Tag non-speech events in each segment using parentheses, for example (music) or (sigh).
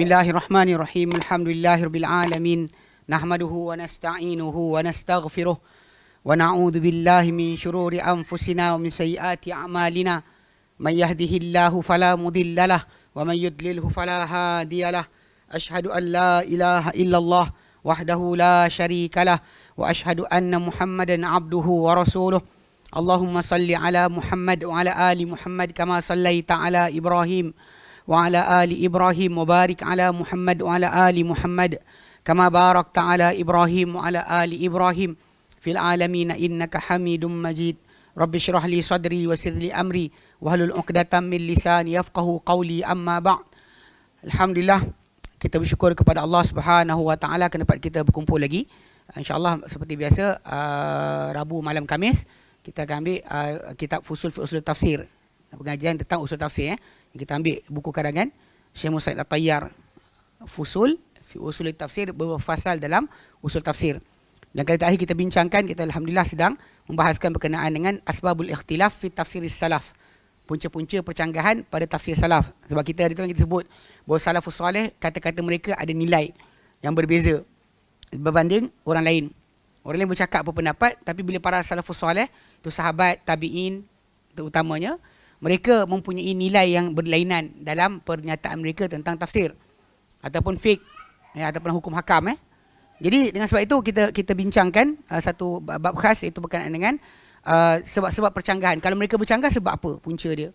بسم الله الرحمن الرحيم الحمد لله رب العالمين نحمده ونستعينه ونستغفره ونعوذ بالله من شرور أنفسنا ومن سيئات أعمالنا من يهده الله فلا مضل له ومن يضلله فلا هادي له أشهد أن لا إله إلا الله وحده لا شريك له وأشهد أن محمدا عبده ورسوله اللهم صل على محمد وعلى آل محمد كما صليت على إبراهيم وعلى آل إبراهيم وبارك على محمد وعلى آل محمد كما باركت على إبراهيم وعلى آل إبراهيم في العالمين إنك حميد مجيد رب اشرح لي صدري وسر لي أمري وهل العقدة من لساني يفقه قولي أما بعد الحمد لله kita bersyukur kepada Allah Subhanahu Wa Taala kerana dapat kita berkumpul lagi. InsyaAllah seperti biasa uh, Rabu malam Kamis kita akan ambil uh, kitab Fusul Fusul Tafsir. Pengajian tentang usul tafsir. Eh kita ambil buku karangan Syekh Musa Al-Tayyar Fusul fi Usul Tafsir beberapa fasal dalam Usul Tafsir. Dan kali terakhir kita bincangkan kita alhamdulillah sedang membahaskan berkenaan dengan asbabul ikhtilaf fi tafsir salaf. Punca-punca percanggahan pada tafsir salaf. Sebab kita ada kan kita sebut bahawa salafus salih kata-kata mereka ada nilai yang berbeza berbanding orang lain. Orang lain bercakap apa pendapat tapi bila para salafus salih itu sahabat, tabi'in terutamanya mereka mempunyai nilai yang berlainan dalam pernyataan mereka tentang tafsir ataupun fik ya, eh, ataupun hukum hakam eh. Jadi dengan sebab itu kita kita bincangkan uh, satu bab khas itu berkenaan dengan uh, sebab-sebab percanggahan. Kalau mereka bercanggah sebab apa punca dia?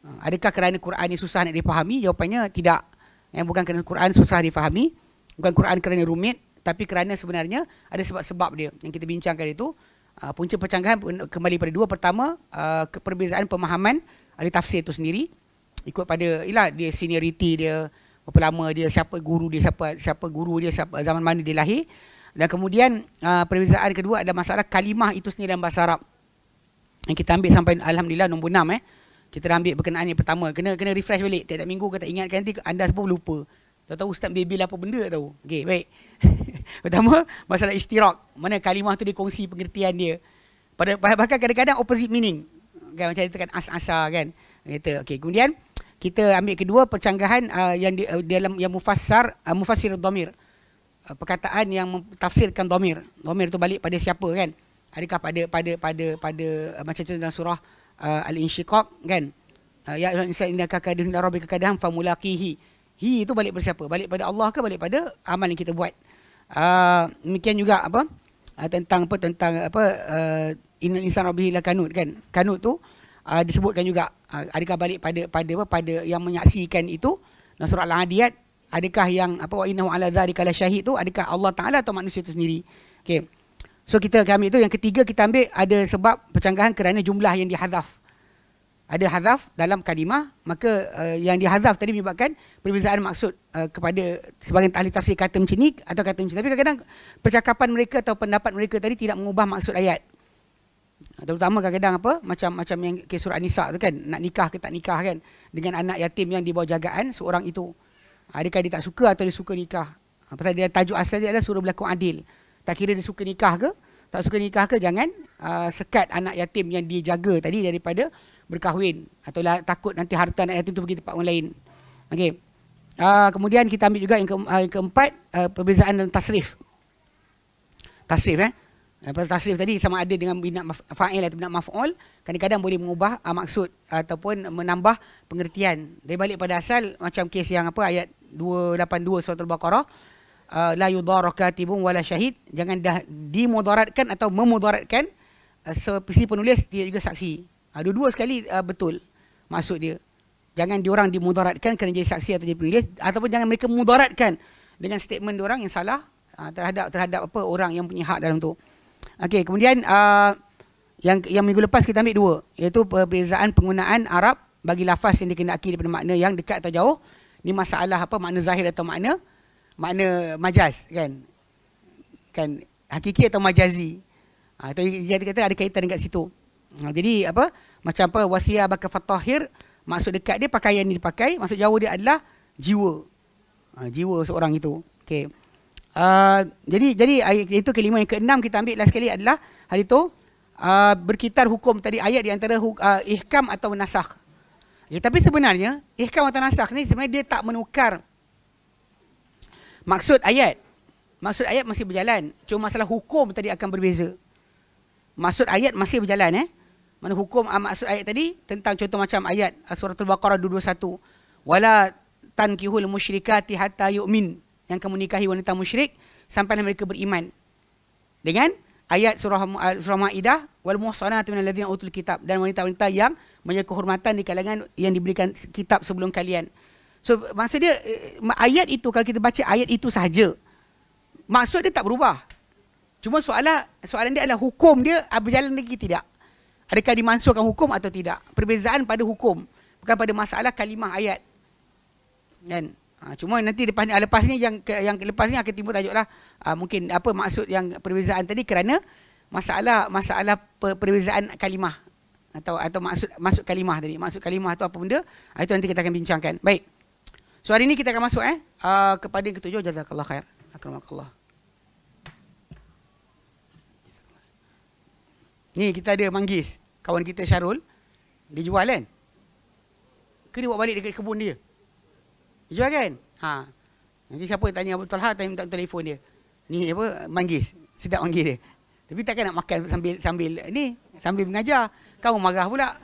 Uh, adakah kerana Quran ini susah nak dipahami? Jawapannya tidak. Ya, bukan kerana Quran susah dipahami, bukan Quran kerana rumit, tapi kerana sebenarnya ada sebab-sebab dia yang kita bincangkan itu uh, punca percanggahan kembali pada dua pertama uh, ah, perbezaan pemahaman ahli tafsir itu sendiri ikut pada ialah dia seniority dia berapa lama dia siapa guru dia siapa siapa guru dia siapa zaman mana dia lahir dan kemudian uh, perbezaan kedua adalah masalah kalimah itu sendiri dalam bahasa Arab yang kita ambil sampai alhamdulillah nombor 6 eh kita dah ambil berkenaan yang pertama kena kena refresh balik tiap-tiap minggu kata ingatkan nanti anda semua lupa tahu ustaz bibil apa benda tak tahu okey baik (laughs) Pertama, masalah istirahat Mana kalimah tu dikongsi pengertian dia. Pada bahkan kadang-kadang opposite meaning. Kan macam dia kan as-asa kan. Kita okey. Kemudian kita ambil kedua percanggahan uh, yang di, uh, dalam yang mufassar uh, mufassir dhamir. Uh, perkataan yang tafsirkan dhamir. Dhamir tu balik pada siapa kan? Adakah pada pada pada pada, pada uh, macam contoh dalam surah uh, al-insyiqaq kan? Uh, ya insa inna ka kadun rabbika kadham famulaqihi. Hi itu balik pada siapa? Balik pada Allah ke balik pada amal yang kita buat? Ah, demikian juga apa uh, tentang apa tentang apa uh, insan rabbihi la kan kanut tu uh, disebutkan juga uh, adakah balik pada pada apa pada yang menyaksikan itu nasr al-adiyat adakah yang apa wa innahu ala dzalika la syahid tu adakah Allah taala atau manusia itu sendiri okey so kita kami itu yang ketiga kita ambil ada sebab percanggahan kerana jumlah yang dihadaf ada hadaf dalam kalimah maka uh, yang dihadaf tadi menyebabkan perbezaan maksud uh, kepada sebagian ahli tafsir kata macam ni atau kata macam ni tapi kadang-kadang percakapan mereka atau pendapat mereka tadi tidak mengubah maksud ayat ah, terutama kadang-kadang apa macam macam yang kes surah an-nisa tu kan nak nikah ke tak nikah kan dengan anak yatim yang di bawah jagaan seorang itu ah, adakah dia tak suka atau dia suka nikah ah, pasal dia tajuk asal dia adalah suruh berlaku adil tak kira dia suka nikah ke tak suka nikah ke jangan uh, sekat anak yatim yang dijaga tadi daripada berkahwin atau lah takut nanti harta anak yatim tu pergi tempat orang lain. Okey. Uh, kemudian kita ambil juga yang, ke, uh, yang keempat uh, perbezaan dalam tasrif. Tasrif eh. Pasal tasrif tadi sama ada dengan bina fa'il atau bina maf'ul, kadang-kadang boleh mengubah uh, maksud ataupun menambah pengertian. Dari balik pada asal macam kes yang apa ayat 282 surah Al-Baqarah uh, la yudara katibun wala syahid jangan dah dimudaratkan atau memudaratkan uh, sepisi penulis tidak juga saksi Ha, dua-dua sekali uh, betul maksud dia. Jangan diorang dimudaratkan kerana jadi saksi atau jadi penulis ataupun jangan mereka mudaratkan dengan statement diorang yang salah uh, terhadap terhadap apa orang yang punya hak dalam tu. Okey, kemudian uh, yang yang minggu lepas kita ambil dua iaitu perbezaan penggunaan Arab bagi lafaz yang dikenaki daripada makna yang dekat atau jauh. Ni masalah apa makna zahir atau makna makna majaz kan? Kan hakiki atau majazi. Ha, atau dia kata ada kaitan dekat situ. Ha, jadi apa? Macam apa wasiya bakal fatahir maksud dekat dia pakaian ni dipakai maksud jauh dia adalah jiwa. Ha, jiwa seorang itu. Okay, Uh, ah, jadi jadi itu kelima yang keenam kita ambil last sekali adalah hari itu uh, ah, berkitar hukum tadi ayat di antara uh, ihkam atau nasakh. Ya, tapi sebenarnya ihkam atau nasakh ni sebenarnya dia tak menukar maksud ayat. Maksud ayat masih berjalan. Cuma masalah hukum tadi akan berbeza. Maksud ayat masih berjalan eh mana hukum maksud ayat tadi tentang contoh macam ayat ah, surah al-baqarah 221 wala tankihul musyrikati hatta yu'min yang kamu nikahi wanita musyrik sampailah mereka beriman dengan ayat surah ah, surah maidah wal muhsanatu minal ladzina utul kitab dan wanita-wanita yang menjadi kehormatan di kalangan yang diberikan kitab sebelum kalian so maksud dia eh, ayat itu kalau kita baca ayat itu sahaja maksud dia tak berubah cuma soalan soalan dia adalah hukum dia ah, berjalan lagi tidak adakah dimansuhkan hukum atau tidak perbezaan pada hukum bukan pada masalah kalimah ayat kan ha, cuma nanti lepas ni lepas ni yang yang lepas ni akan timbul tajuklah ha, mungkin apa maksud yang perbezaan tadi kerana masalah masalah perbezaan kalimah atau atau maksud masuk kalimah tadi maksud kalimah atau apa benda ha, itu nanti kita akan bincangkan baik so hari ni kita akan masuk eh uh, kepada yang ketujuh jazakallah khair akramakallahu Ni kita ada manggis Kawan kita Syarul Dia jual kan Ke dia buat balik dekat kebun dia Dia jual kan ha. Nanti siapa tanya Abu Talha Tanya minta telefon dia Ni apa Manggis Sedap manggis dia Tapi takkan nak makan sambil Sambil ni Sambil mengajar Kau marah pula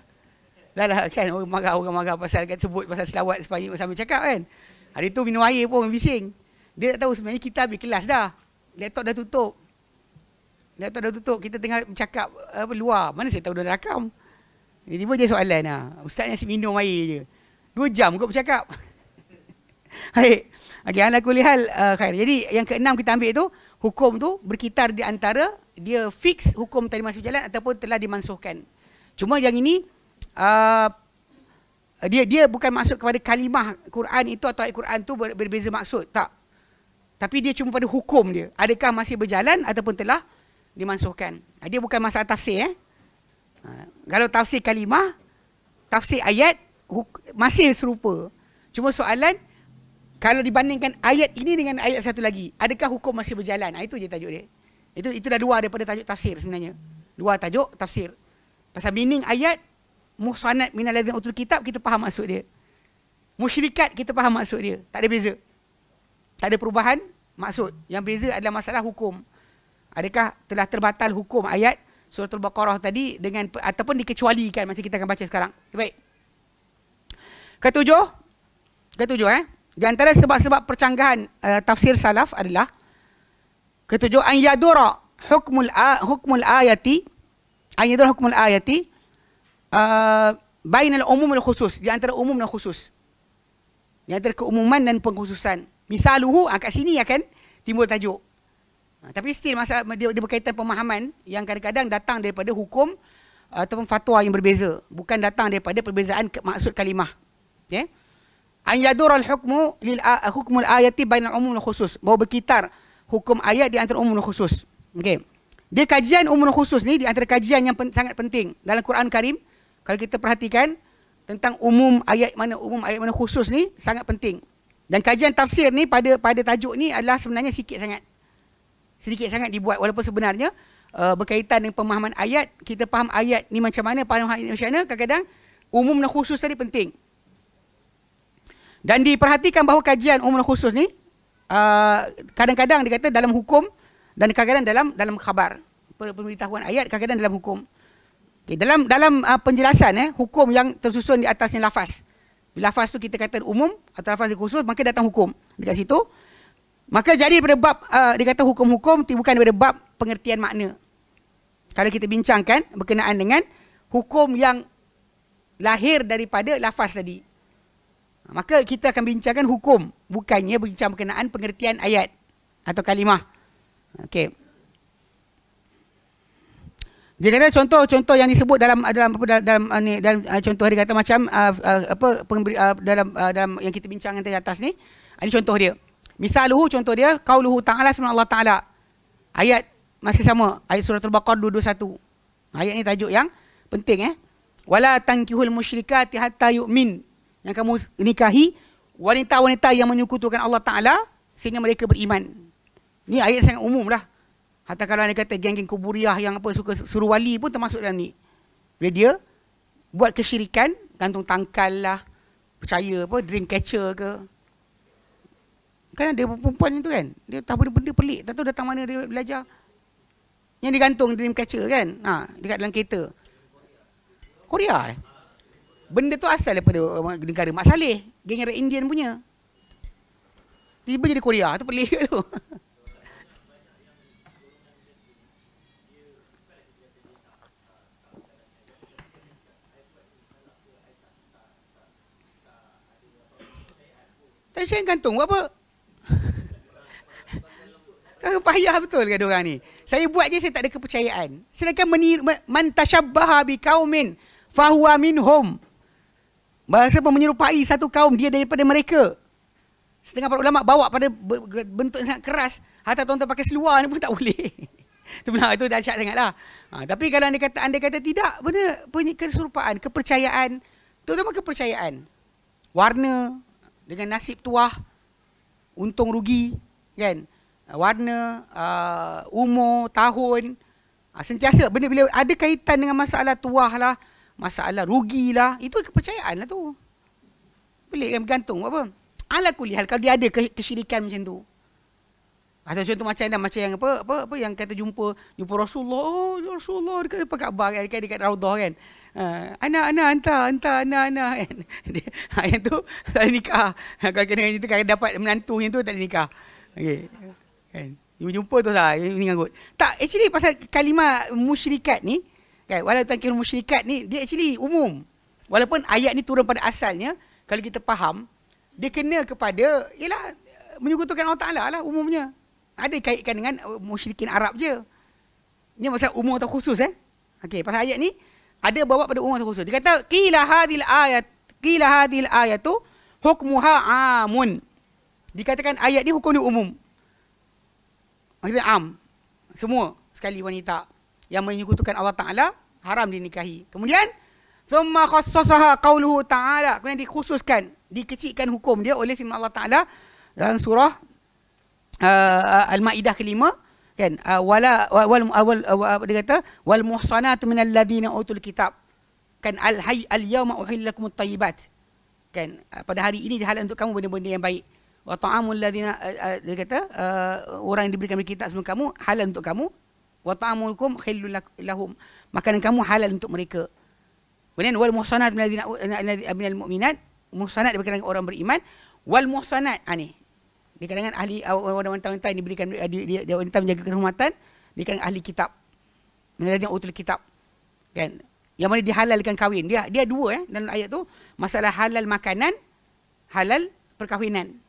Dah lah kan Orang marah Orang marah pasal kan, Sebut pasal selawat Sepanjang sambil cakap kan Hari tu minum air pun Bising Dia tak tahu sebenarnya Kita habis kelas dah Laptop dah tutup Laptop dah tutup. Kita tengah cakap apa, luar. Mana saya tahu dia dah rakam. Tiba-tiba jadi soalan. Ha. Ustaz ni asyik minum air je. Dua jam kau bercakap. Baik. (laughs) Okey, ala kulihal uh, khair. Jadi yang keenam kita ambil tu, hukum tu berkitar di antara dia fix hukum tadi masuk jalan ataupun telah dimansuhkan. Cuma yang ini uh, dia dia bukan masuk kepada kalimah Quran itu atau ayat Quran tu berbeza maksud, tak. Tapi dia cuma pada hukum dia. Adakah masih berjalan ataupun telah dimansuhkan. Ah, dia bukan masalah tafsir eh. Ah, kalau tafsir kalimah, tafsir ayat masih serupa. Cuma soalan kalau dibandingkan ayat ini dengan ayat satu lagi, adakah hukum masih berjalan? Ah, itu je tajuk dia. Itu itu dah luar daripada tajuk tafsir sebenarnya. Luar tajuk tafsir. Pasal meaning ayat muhsanat minal ladzina utul kitab kita faham maksud dia. Musyrikat kita faham maksud dia. Tak ada beza. Tak ada perubahan maksud. Yang beza adalah masalah hukum. Adakah telah terbatal hukum ayat surah Al-Baqarah tadi dengan ataupun dikecualikan macam kita akan baca sekarang. Baik. Ketujuh. Ketujuh eh. Di antara sebab-sebab percanggahan uh, tafsir salaf adalah ketujuh an yadura hukmul hukmul ayati an yadura hukmul ayati uh, eh, al umum wal khusus di antara umum dan khusus. Di antara keumuman dan pengkhususan. Misaluhu angkat ah, sini ya kan timbul tajuk. Ha, tapi still masa dia, dia berkaitan pemahaman yang kadang-kadang datang daripada hukum uh, ataupun fatwa yang berbeza, bukan datang daripada perbezaan ke, maksud kalimah. Ya. An yadur al-hukmu lil hukmul ayati bain umum dan khusus. Bahawa berkitar hukum ayat di antara umum dan khusus. Okey. Dia kajian umum dan khusus ni di antara kajian yang pen, sangat penting dalam Quran Karim. Kalau kita perhatikan tentang umum ayat mana umum ayat mana khusus ni sangat penting. Dan kajian tafsir ni pada pada tajuk ni adalah sebenarnya sikit sangat sedikit sangat dibuat walaupun sebenarnya uh, berkaitan dengan pemahaman ayat kita faham ayat ni macam mana pandang hak macam mana kadang-kadang umum dan khusus tadi penting dan diperhatikan bahawa kajian umum dan khusus ni uh, kadang-kadang dikata dalam hukum dan kadang-kadang dalam dalam khabar pemberitahuan ayat kadang-kadang dalam hukum okay, dalam dalam uh, penjelasan eh, hukum yang tersusun di atasnya lafaz lafaz tu kita kata umum atau lafaz khusus maka datang hukum dekat situ Maka jadi daripada bab uh, dia kata hukum-hukum bukan daripada bab pengertian makna. Kalau kita bincangkan berkenaan dengan hukum yang lahir daripada lafaz tadi. Ha, maka kita akan bincangkan hukum bukannya bincang berkenaan pengertian ayat atau kalimah. Okey. Dia kata contoh-contoh yang disebut dalam dalam apa dalam, dalam uh, ni dalam uh, contoh dia kata macam uh, uh, apa pengberi, uh, dalam uh, dalam yang kita bincangkan tadi atas ni. Ini contoh dia. Misaluhu contoh dia qauluhu ta'ala firman Allah taala. Ayat masih sama ayat surah al-baqarah 221. Ayat ni tajuk yang penting eh. Wala tankihul musyrikati hatta yu'min. Yang kamu nikahi wanita-wanita yang menyekutukan Allah taala sehingga mereka beriman. Ni ayat sangat umum lah. Hatta kalau ada kata geng-geng kuburiah yang apa suka suruh wali pun termasuk dalam ni. Bila dia buat kesyirikan, gantung tangkal lah, percaya apa, dream catcher ke, Kan ada perempuan itu kan. Dia tahu benda-benda pelik. Tak tahu datang mana dia belajar. Yang digantung dalam kaca kan. Ha, dekat dalam kereta. Korea eh? Benda tu asal daripada eh, negara Mak Saleh. Geng Red Indian punya. Tiba jadi Korea. Itu pelik tu. (laughs) Tapi saya gantung buat apa? Kau payah betul ke orang ni? Saya buat je saya tak ada kepercayaan. Sedangkan meni, man tashabbaha bi kaumin fahuwa minhum. Bahasa menyerupai satu kaum dia daripada mereka. Setengah para ulama bawa pada bentuk yang sangat keras. Hatta tuan-tuan pakai seluar ni pun tak boleh. Itu (laughs) benar itu dah syak sangatlah. Ha, tapi kalau anda kata anda kata tidak, benda punya keserupaan, kepercayaan, terutama kepercayaan. Warna dengan nasib tuah untung rugi kan Ah, warna, uh, umur, tahun, uh, sentiasa benda bila ada kaitan dengan masalah tuah lah, masalah rugi lah, itu kepercayaan lah tu. Pelik kan bergantung buat apa? Ala kulihal kalau dia ada kesyirikan macam tu. Atau contoh macam mana macam yang apa apa apa yang kata jumpa jumpa Rasulullah, oh, ya Rasulullah dekat depan Kaabah kan, dekat dekat Raudhah kan. Uh, ana ana anta anta ana ana (laughs) kan. Ha (laughs) yang tu tak nikah. Kalau kena itu dapat menantu yang tu tak nikah. Okey kan jumpa jumpa tu lah ini ngangut tak actually pasal kalimah musyrikat ni kan walau kira musyrikat ni dia actually umum walaupun ayat ni turun pada asalnya kalau kita faham dia kena kepada ialah menyekutukan Allah Taala lah umumnya ada kaitkan dengan uh, musyrikin Arab je ni pasal umum atau khusus eh okey pasal ayat ni ada bawa pada umum atau khusus dia kata qila hadhil ayat qila hadhil ayatu hukmuha amun dikatakan ayat ni hukum ni umum Maksudnya am. Semua sekali wanita yang menyekutukan Allah Ta'ala haram dinikahi. Kemudian, ثُمَّ خَصَّصَهَا قَوْلُهُ Taala, Kemudian dikhususkan, dikecikkan hukum dia oleh firman Allah Ta'ala dalam surah uh, Al-Ma'idah kelima. Kan? Uh, wala wal uh, wal wal uh, dia kata wal muhsanatu minal ladina utul kitab kan al hayy al yawma uhillakum at tayyibat kan pada hari ini dihalal untuk kamu benda-benda yang baik wa ta'amul ladina eh, eh, dia kata uh, orang yang diberikan kitab sama kamu halal untuk kamu wa ta'amukum khillul lahum makanan kamu halal untuk mereka kemudian wal muhsanat min ladina min al mu'minat muhsanat diberikan kepada orang beriman wal muhsanat ah ni dikatakan ahli ah, wanita wanita yang diberikan dia, dia, dia, dia wanita menjaga kehormatan dikatakan ahli kitab min ladina utul kitab kan yang mana dihalalkan kahwin dia dia dua eh dalam ayat tu masalah halal makanan halal perkahwinan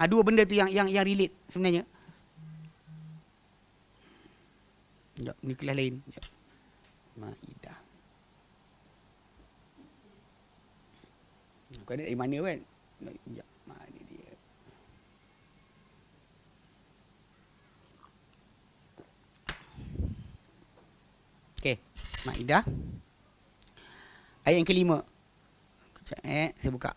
Ha, dua benda tu yang yang yang relate sebenarnya. Jom, ni kelas lain. Jom. Ma'idah. Kau ada dari mana kan? Jom. Okey, Maidah. Ayat yang kelima. Kejap eh, saya buka.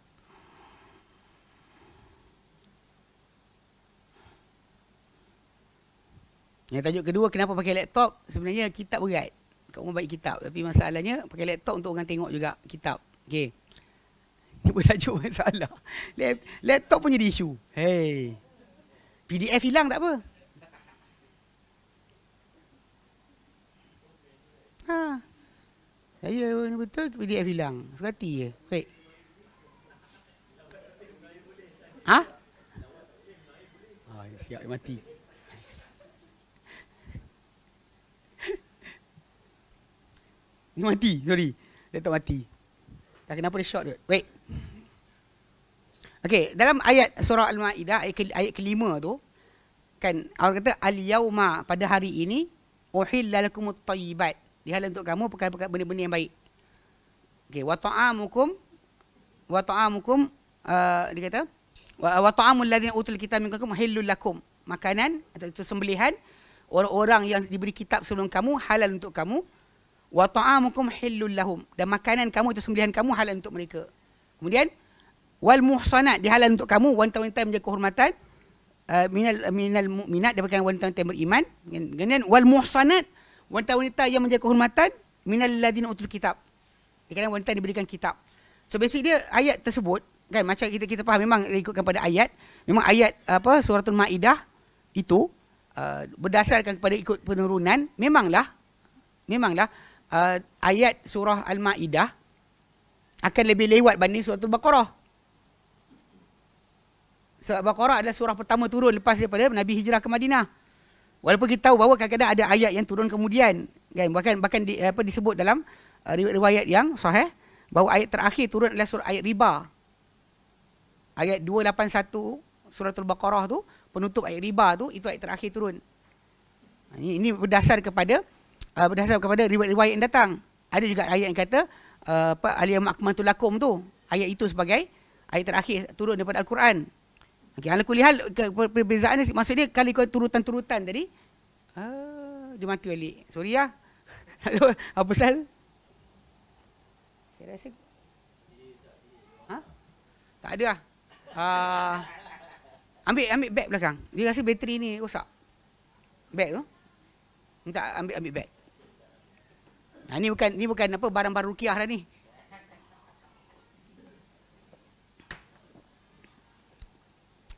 Yang tajuk kedua kenapa pakai laptop? Sebenarnya kitab berat. Kat rumah baik kitab. Tapi masalahnya pakai laptop untuk orang tengok juga kitab. Okay. Ini pun tajuk masalah. Laptop pun jadi isu. Hey. PDF hilang tak apa. Ha. Saya betul PDF hilang. Serati je. Okay. Ha? Ha, siap mati. Dia mati, sorry. Laptop mati. Dah kenapa dia short tu? Wait. Okay, dalam ayat surah Al-Ma'idah, ayat, ke- ayat kelima tu, kan Allah kata, Al-Yawma pada hari ini, Uhillalakumut tayyibat. Dihala untuk kamu perkara-perkara benda-benda yang baik. Okay, wa ta'amukum, wa ta'amukum, uh, dia kata, wa ta'amul ladhina utul kitab minkakum, lakum. Makanan, atau itu sembelihan, orang-orang yang diberi kitab sebelum kamu, halal untuk kamu, wa ta'amukum hillul lahum dan makanan kamu itu sembelihan kamu halal untuk mereka. Kemudian wal muhsanat dihalal untuk kamu eh, wanita-wanita yang menjaga kehormatan minal minal mukminat dan bukan wanita yang beriman. Kemudian wal muhsanat wanita-wanita yang menjaga kehormatan minal ladzina utul kitab. Dikatakan wanita yang diberikan kitab. So basic dia ayat tersebut kan macam kita kita faham memang ikut kepada ayat memang ayat apa suratul maidah itu uh, berdasarkan kepada ikut penurunan memanglah memanglah uh, ayat surah Al-Ma'idah akan lebih lewat banding surah Al-Baqarah. Sebab Al-Baqarah adalah surah pertama turun lepas daripada Nabi hijrah ke Madinah. Walaupun kita tahu bahawa kadang-kadang ada ayat yang turun kemudian. Kan? Bahkan, bahkan di, apa disebut dalam uh, riwayat yang sahih. Bahawa ayat terakhir turun adalah surah ayat riba. Ayat 281 surah Al-Baqarah tu penutup ayat riba tu itu ayat terakhir turun. Ha, ini berdasar kepada uh, ah, berdasar kepada riwayat-riwayat yang datang. Ada juga ayat yang kata uh, apa Ali Lakum tu. Ayat itu sebagai ayat terakhir turun daripada Al-Quran. Okey, hal kulihal perbezaan ni maksud dia kali kau turutan-turutan tadi. Uh, dia mati balik. Sorry lah. (laughs) apa pasal? Saya rasa... Ha? Tak ada lah. Uh, ambil, ambil beg belakang. Dia rasa bateri ni rosak. Beg tu. Minta ambil, ambil beg. Ha, ah, ini bukan ini bukan apa barang-barang rukiah dah ni.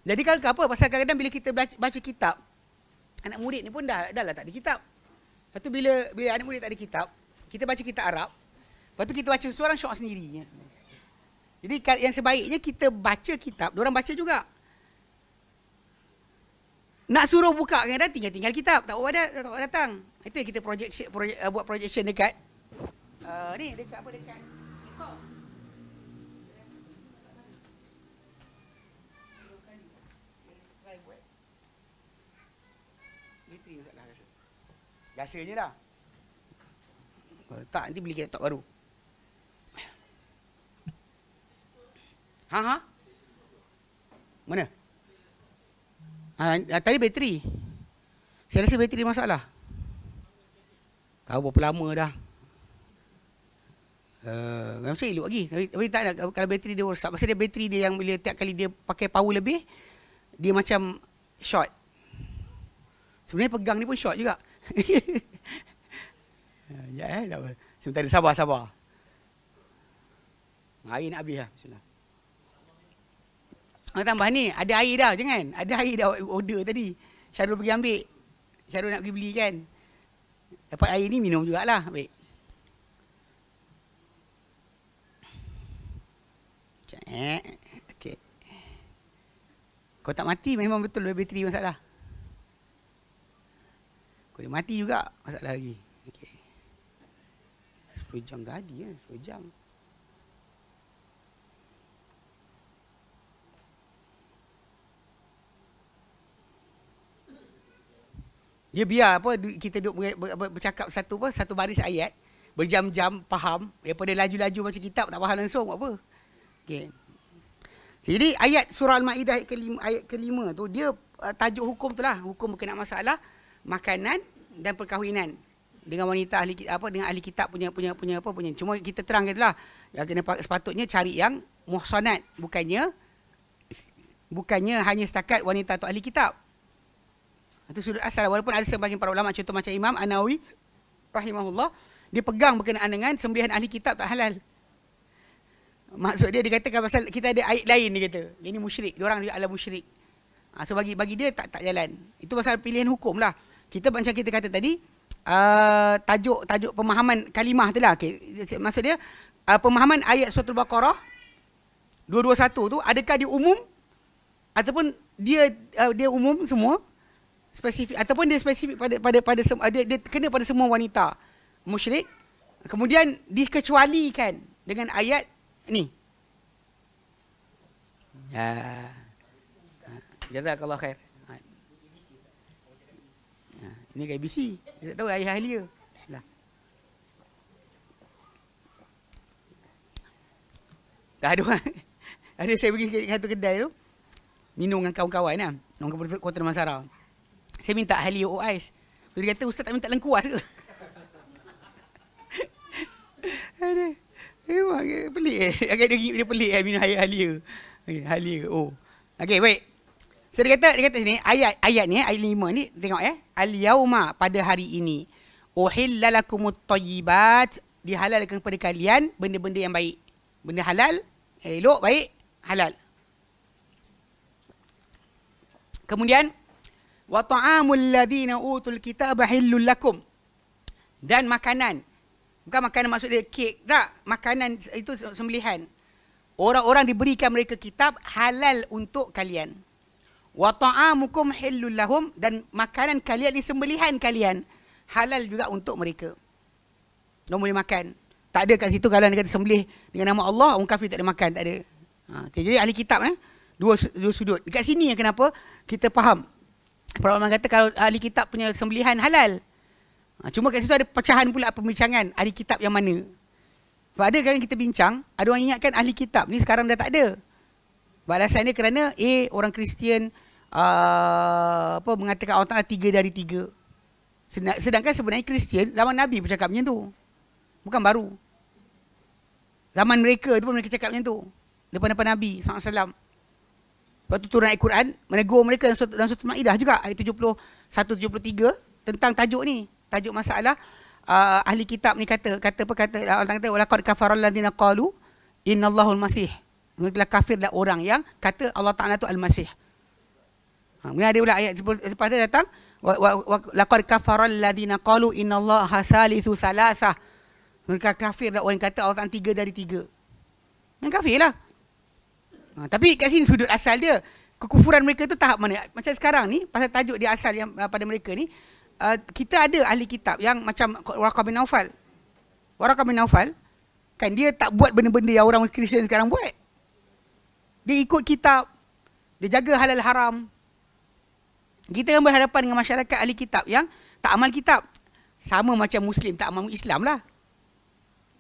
Jadi kalau apa pasal kadang-kadang bila kita baca, kitab anak murid ni pun dah dah lah tak ada kitab. Satu bila bila anak murid tak ada kitab, kita baca kitab Arab. Lepas tu kita baca seorang syok sendiri. Jadi yang sebaiknya kita baca kitab, orang baca juga. Nak suruh buka kan tinggal-tinggal kitab, tak ada tak apa datang. Kata kita projection projek, uh, buat projection dekat uh, ni dekat apa dekat Biasanya lah. Kalau tak, nanti beli laptop baru. Ha ha? Mana? Ha, tadi bateri. Saya rasa bateri masalah. Kau berapa lama dah? Uh, elok lagi. Tapi tak nak, kalau bateri dia rosak. Maksudnya dia bateri dia yang bila tiap kali dia pakai power lebih, dia macam short. Sebenarnya pegang ni pun short juga. Ya, (laughs) eh, tak apa. Sebentar dia sabar, sabar. Air nak habis lah. Bismillah. Nak tambah ni, ada air dah, jangan. Ada air dah order tadi. Syarul pergi ambil. Syarul nak pergi beli kan. Dapat air ni minum juga lah, Baik. Cek. Eh, okay. Kau tak mati memang betul bateri masalah. Kau mati juga masalah lagi. Okey. 10 jam tadi ya, eh, 10 jam. Dia biar apa kita duduk bercakap satu apa satu baris ayat berjam-jam faham daripada laju-laju baca kitab tak faham langsung buat apa. Okey. Jadi ayat surah Al-Maidah ayat kelima, ayat kelima tu dia uh, tajuk hukum tu lah hukum berkenaan masalah makanan dan perkahwinan dengan wanita ahli apa dengan ahli kitab punya punya punya apa punya cuma kita terang gitulah yang kena sepatutnya cari yang muhsanat bukannya bukannya hanya setakat wanita atau ahli kitab itu sudut asal walaupun ada sebagian para ulama contoh macam Imam An-Nawawi rahimahullah dia pegang berkenaan dengan sembelihan ahli kitab tak halal. Maksud dia dikatakan pasal kita ada ayat lain dia kata. Ini musyrik. Dia orang dia ala musyrik. Ha, so bagi bagi dia tak tak jalan. Itu pasal pilihan hukum lah. Kita macam kita kata tadi uh, tajuk tajuk pemahaman kalimah tu lah. Okay. Maksud dia uh, pemahaman ayat surah Al-Baqarah 221 tu adakah dia umum ataupun dia uh, dia umum semua spesifik ataupun dia spesifik pada pada pada dia, dia kena pada semua wanita musyrik kemudian dikecualikan dengan ayat ni ya ha. jazakallah khair ha. ya, ini kat ABC. Dia tak tahu ayah ahli dia. Bismillah. Dah ada (laughs) Ada saya pergi ke satu kedai tu. Minum dengan kawan-kawan lah. Orang kota Masara saya minta ahli OIS. Dia kata ustaz tak minta lengkuas ke? (laughs) Ada. Memang eh, pelik eh. (laughs) Agak dia, dia pelik eh minum ayat halia. Okay, halia. Oh. Okey, baik. So dia kata, dia kata sini ayat ayat ni eh, ayat lima ni tengok ya. Eh. Al yauma pada hari ini uhillalakumut tayyibat dihalalkan kepada kalian benda-benda yang baik. Benda halal, elok, baik, halal. Kemudian wa ta'amul ladina utul kitab halul lakum dan makanan bukan makanan maksud dia kek tak makanan itu sembelihan orang-orang diberikan mereka kitab halal untuk kalian wa ta'amukum halul lahum dan makanan kalian di sembelihan kalian halal juga untuk mereka Mereka boleh makan tak ada kat situ kalau dia kata sembelih dengan nama Allah orang kafir tak ada makan tak ada ha, okay, jadi ahli kitab eh dua dua sudut dekat sini yang kenapa kita faham Para ulama kata kalau ahli kitab punya sembelihan halal. Ha, cuma kat situ ada pecahan pula pembincangan ahli kitab yang mana. Sebab ada kan kita bincang, ada orang ingatkan ahli kitab ni sekarang dah tak ada. Balasan dia kerana A, orang Kristian uh, apa mengatakan orang Ta'ala tiga dari tiga. Sedangkan sebenarnya Kristian, zaman Nabi pun cakap macam tu. Bukan baru. Zaman mereka tu pun mereka cakap macam tu. Depan-depan Nabi SAW. Lepas tu turun ayat Quran menegur mereka dalam surat, surat Maidah juga ayat 71 73 tentang tajuk ni. Tajuk masalah uh, ahli kitab ni kata kata apa kata orang kata walaqad kafaral ladina qalu innallahu Masih Mereka kafir lah orang yang kata Allah Taala tu Al Masih. Ah, mereka ada pula ayat lepas tu datang laqad kafaral ladina qalu innallaha thalithu thalathah. Mereka kafir lah orang kata Allah Taala tiga dari tiga. mereka kafir lah. Ha, tapi kat sini sudut asal dia kekufuran mereka tu tahap mana? Macam sekarang ni pasal tajuk dia asal yang uh, pada mereka ni uh, kita ada ahli kitab yang macam Waraka bin Naufal. Waraka bin Naufal kan dia tak buat benda-benda yang orang Kristian sekarang buat. Dia ikut kitab. Dia jaga halal haram. Kita yang berhadapan dengan masyarakat ahli kitab yang tak amal kitab. Sama macam Muslim tak amal Islam lah.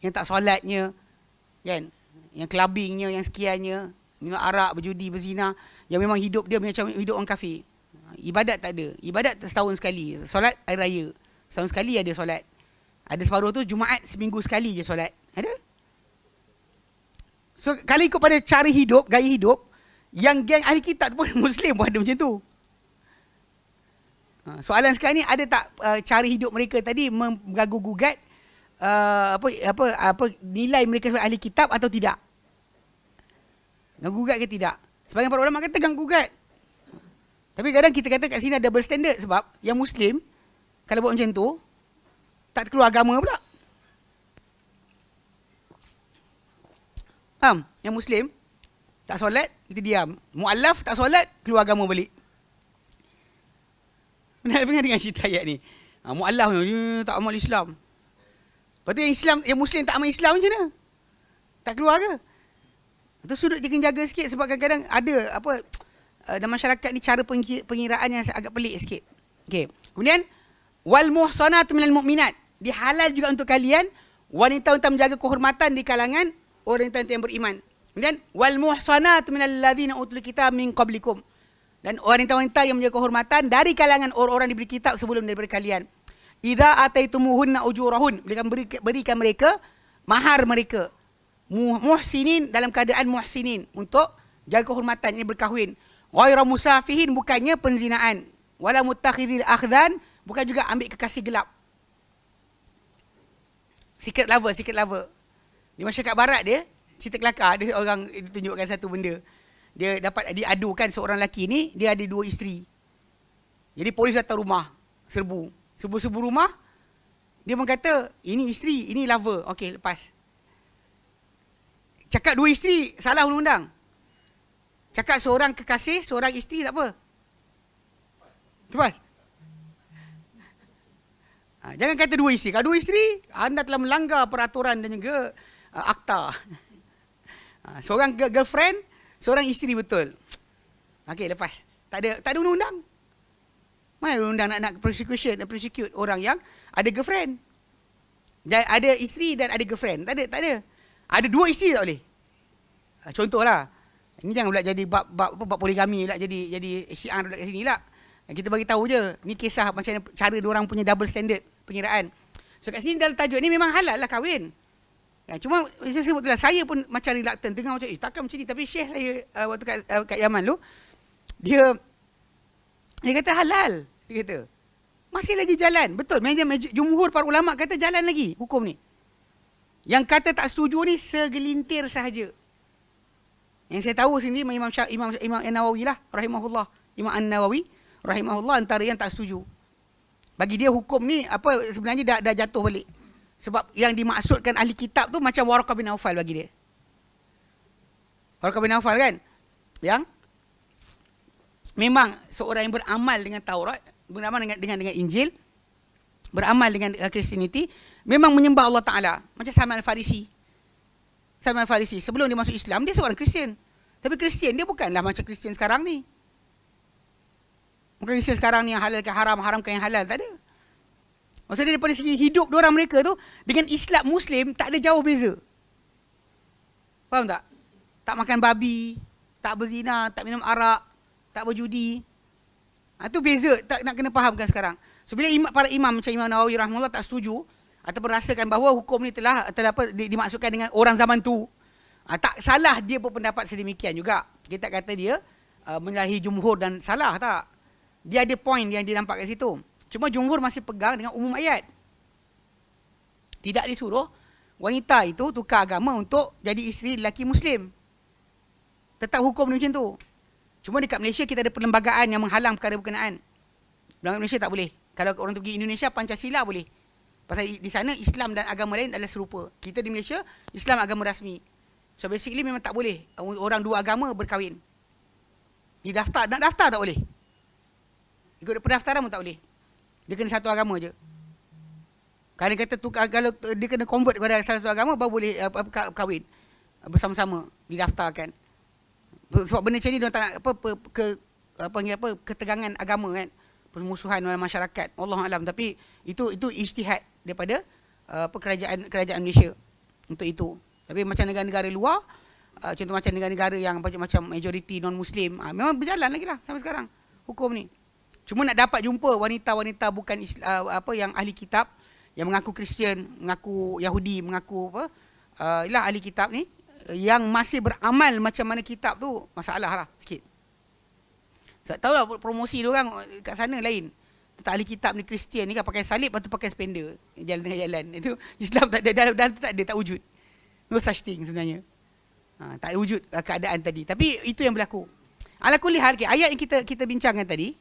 Yang tak solatnya. Kan? Yang clubbingnya, yang sekiannya dengan arak berjudi berzina yang memang hidup dia macam hidup orang kafir. Ha, ibadat tak ada. Ibadat setahun sekali. Solat air raya. Setahun sekali ada solat. Ada separuh tu Jumaat seminggu sekali je solat. Ada? So kalau ikut pada cara hidup, gaya hidup, yang geng ahli kitab pun (laughs) Muslim pun ada macam tu. Ha, soalan sekarang ni ada tak uh, cara hidup mereka tadi mengganggu gugat uh, apa, apa apa apa nilai mereka sebagai ahli kitab atau tidak? Nak gugat ke tidak? Sebagian para ulama kata jangan gugat. Tapi kadang kita kata kat sini ada double standard sebab yang muslim kalau buat macam tu tak keluar agama pula. Faham? Yang muslim tak solat, kita diam. Muallaf tak solat, keluar agama balik. Pernah-pernah dengan cerita ayat ni. Ha, Mu'alaf ni, eh, tak amal Islam. Berarti yang, Islam, yang Muslim tak amal Islam macam mana? Tak keluar ke? Itu sudut jaga-jaga sikit sebab kadang-kadang ada apa (tsk) eh, dalam masyarakat ni cara pengiraan yang agak pelik sikit. Okey. Kemudian wal muhsanatu minal mukminat dihalal juga untuk kalian wanita untuk menjaga kehormatan di kalangan orang wanita yang beriman. Kemudian wal muhsanatu minal ladzina utul kitab min qablikum dan wanita-wanita yang menjaga kehormatan dari kalangan orang-orang diberi kitab sebelum daripada kalian. Idza ataitumuhunna ujurahun mereka berikan mereka mahar mereka muhsinin dalam keadaan muhsinin untuk jaga kehormatan ini berkahwin ghaira musafihin bukannya penzinaan wala mutakhidil akhdan bukan juga ambil kekasih gelap secret lover secret lover di masyarakat barat dia cerita kelakar Ada orang tunjukkan satu benda dia dapat diadukan seorang lelaki ni dia ada dua isteri jadi polis datang rumah serbu serbu-serbu rumah dia pun ini isteri ini lover okey lepas Cakap dua isteri salah undang-undang. Cakap seorang kekasih, seorang isteri tak apa. Cepat. Ha, jangan kata dua isteri. Kalau dua isteri, anda telah melanggar peraturan dan juga uh, akta. Ha, seorang girlfriend, seorang isteri betul. Okey, lepas. Tak ada tak ada undang-undang. Mana undang nak nak persecution nak persecute orang yang ada girlfriend. Dan ada isteri dan ada girlfriend. Tak ada, tak ada. Ada dua isteri tak boleh? Ha, contohlah. Ini jangan pula jadi bab bab apa bab poligami pula jadi jadi syiar dekat sini lah. Ha, kita bagi tahu je. Ni kisah macam cara dua orang punya double standard pengiraan. So kat sini dalam tajuk ni memang halal lah kahwin. Ya, cuma saya sebut lah, saya pun macam reluctant tengah macam eh takkan macam ni tapi syekh saya uh, waktu kat, uh, kat Yaman tu dia dia kata halal dia kata masih lagi jalan betul meja jumhur para ulama kata jalan lagi hukum ni yang kata tak setuju ni segelintir sahaja. Yang saya tahu sini Imam Syah, Imam Imam An-Nawawi lah rahimahullah. Imam An-Nawawi rahimahullah antara yang tak setuju. Bagi dia hukum ni apa sebenarnya dah dah jatuh balik. Sebab yang dimaksudkan ahli kitab tu macam Warqah bin Aufal bagi dia. Warqah bin Aufal kan? Yang memang seorang yang beramal dengan Taurat, beramal dengan dengan, dengan Injil, beramal dengan Kristianiti, uh, memang menyembah Allah Ta'ala. Macam Salman Al-Farisi. Salman Al-Farisi. Sebelum dia masuk Islam, dia seorang Kristian. Tapi Kristian dia bukanlah macam Kristian sekarang ni. Bukan Kristian sekarang ni yang halal ke haram, haram ke yang halal. Tak ada. Maksudnya daripada segi hidup orang mereka tu, dengan Islam Muslim tak ada jauh beza. Faham tak? Tak makan babi, tak berzina, tak minum arak, tak berjudi. Itu ha, beza, tak nak kena fahamkan sekarang. So, bila imam, para imam macam Imam Nawawi rahmatullah tak setuju, ataupun rasakan bahawa hukum ni telah telah apa di, dimaksudkan dengan orang zaman tu. Uh, tak salah dia pendapat sedemikian juga. Kita kata dia uh, menyalahi jumhur dan salah tak? Dia ada point yang dia nampak kat situ. Cuma jumhur masih pegang dengan umum ayat. Tidak disuruh wanita itu tukar agama untuk jadi isteri lelaki muslim. Tetap hukum dia macam tu. Cuma dekat Malaysia kita ada perlembagaan yang menghalang perkara berkenaan. Belakang Malaysia tak boleh. Kalau orang tu pergi Indonesia, Pancasila boleh. Pasal di sana Islam dan agama lain adalah serupa. Kita di Malaysia, Islam agama rasmi. So basically memang tak boleh orang dua agama berkahwin. Di daftar, nak daftar tak boleh. Ikut pendaftaran pun tak boleh. Dia kena satu agama je. Kerana kata tu kalau dia kena convert kepada salah satu agama baru boleh uh, kahwin bersama-sama didaftarkan. Sebab benda macam ni dia tak nak apa, apa ke apa ni apa ketegangan agama kan permusuhan dalam masyarakat Allah alam tapi itu itu ijtihad daripada uh, kerajaan kerajaan Malaysia untuk itu. Tapi macam negara-negara luar, uh, contoh macam negara-negara yang macam majoriti non-muslim, uh, memang berjalan lagi lah sampai sekarang hukum ni. Cuma nak dapat jumpa wanita-wanita bukan Islam, uh, apa yang ahli kitab yang mengaku Kristian, mengaku Yahudi, mengaku apa uh, ialah ahli kitab ni yang masih beramal macam mana kitab tu masalah lah sikit. Tak tahu lah promosi tu kan kat sana lain ahli kitab ni Kristian ni kan pakai salib lepas tu pakai spender jalan tengah jalan itu Islam tak ada dalam dalam tak ada tak wujud no such thing sebenarnya ha, tak wujud eh, keadaan tadi tapi itu yang berlaku ala kulli hal ayat yang kita kita bincangkan tadi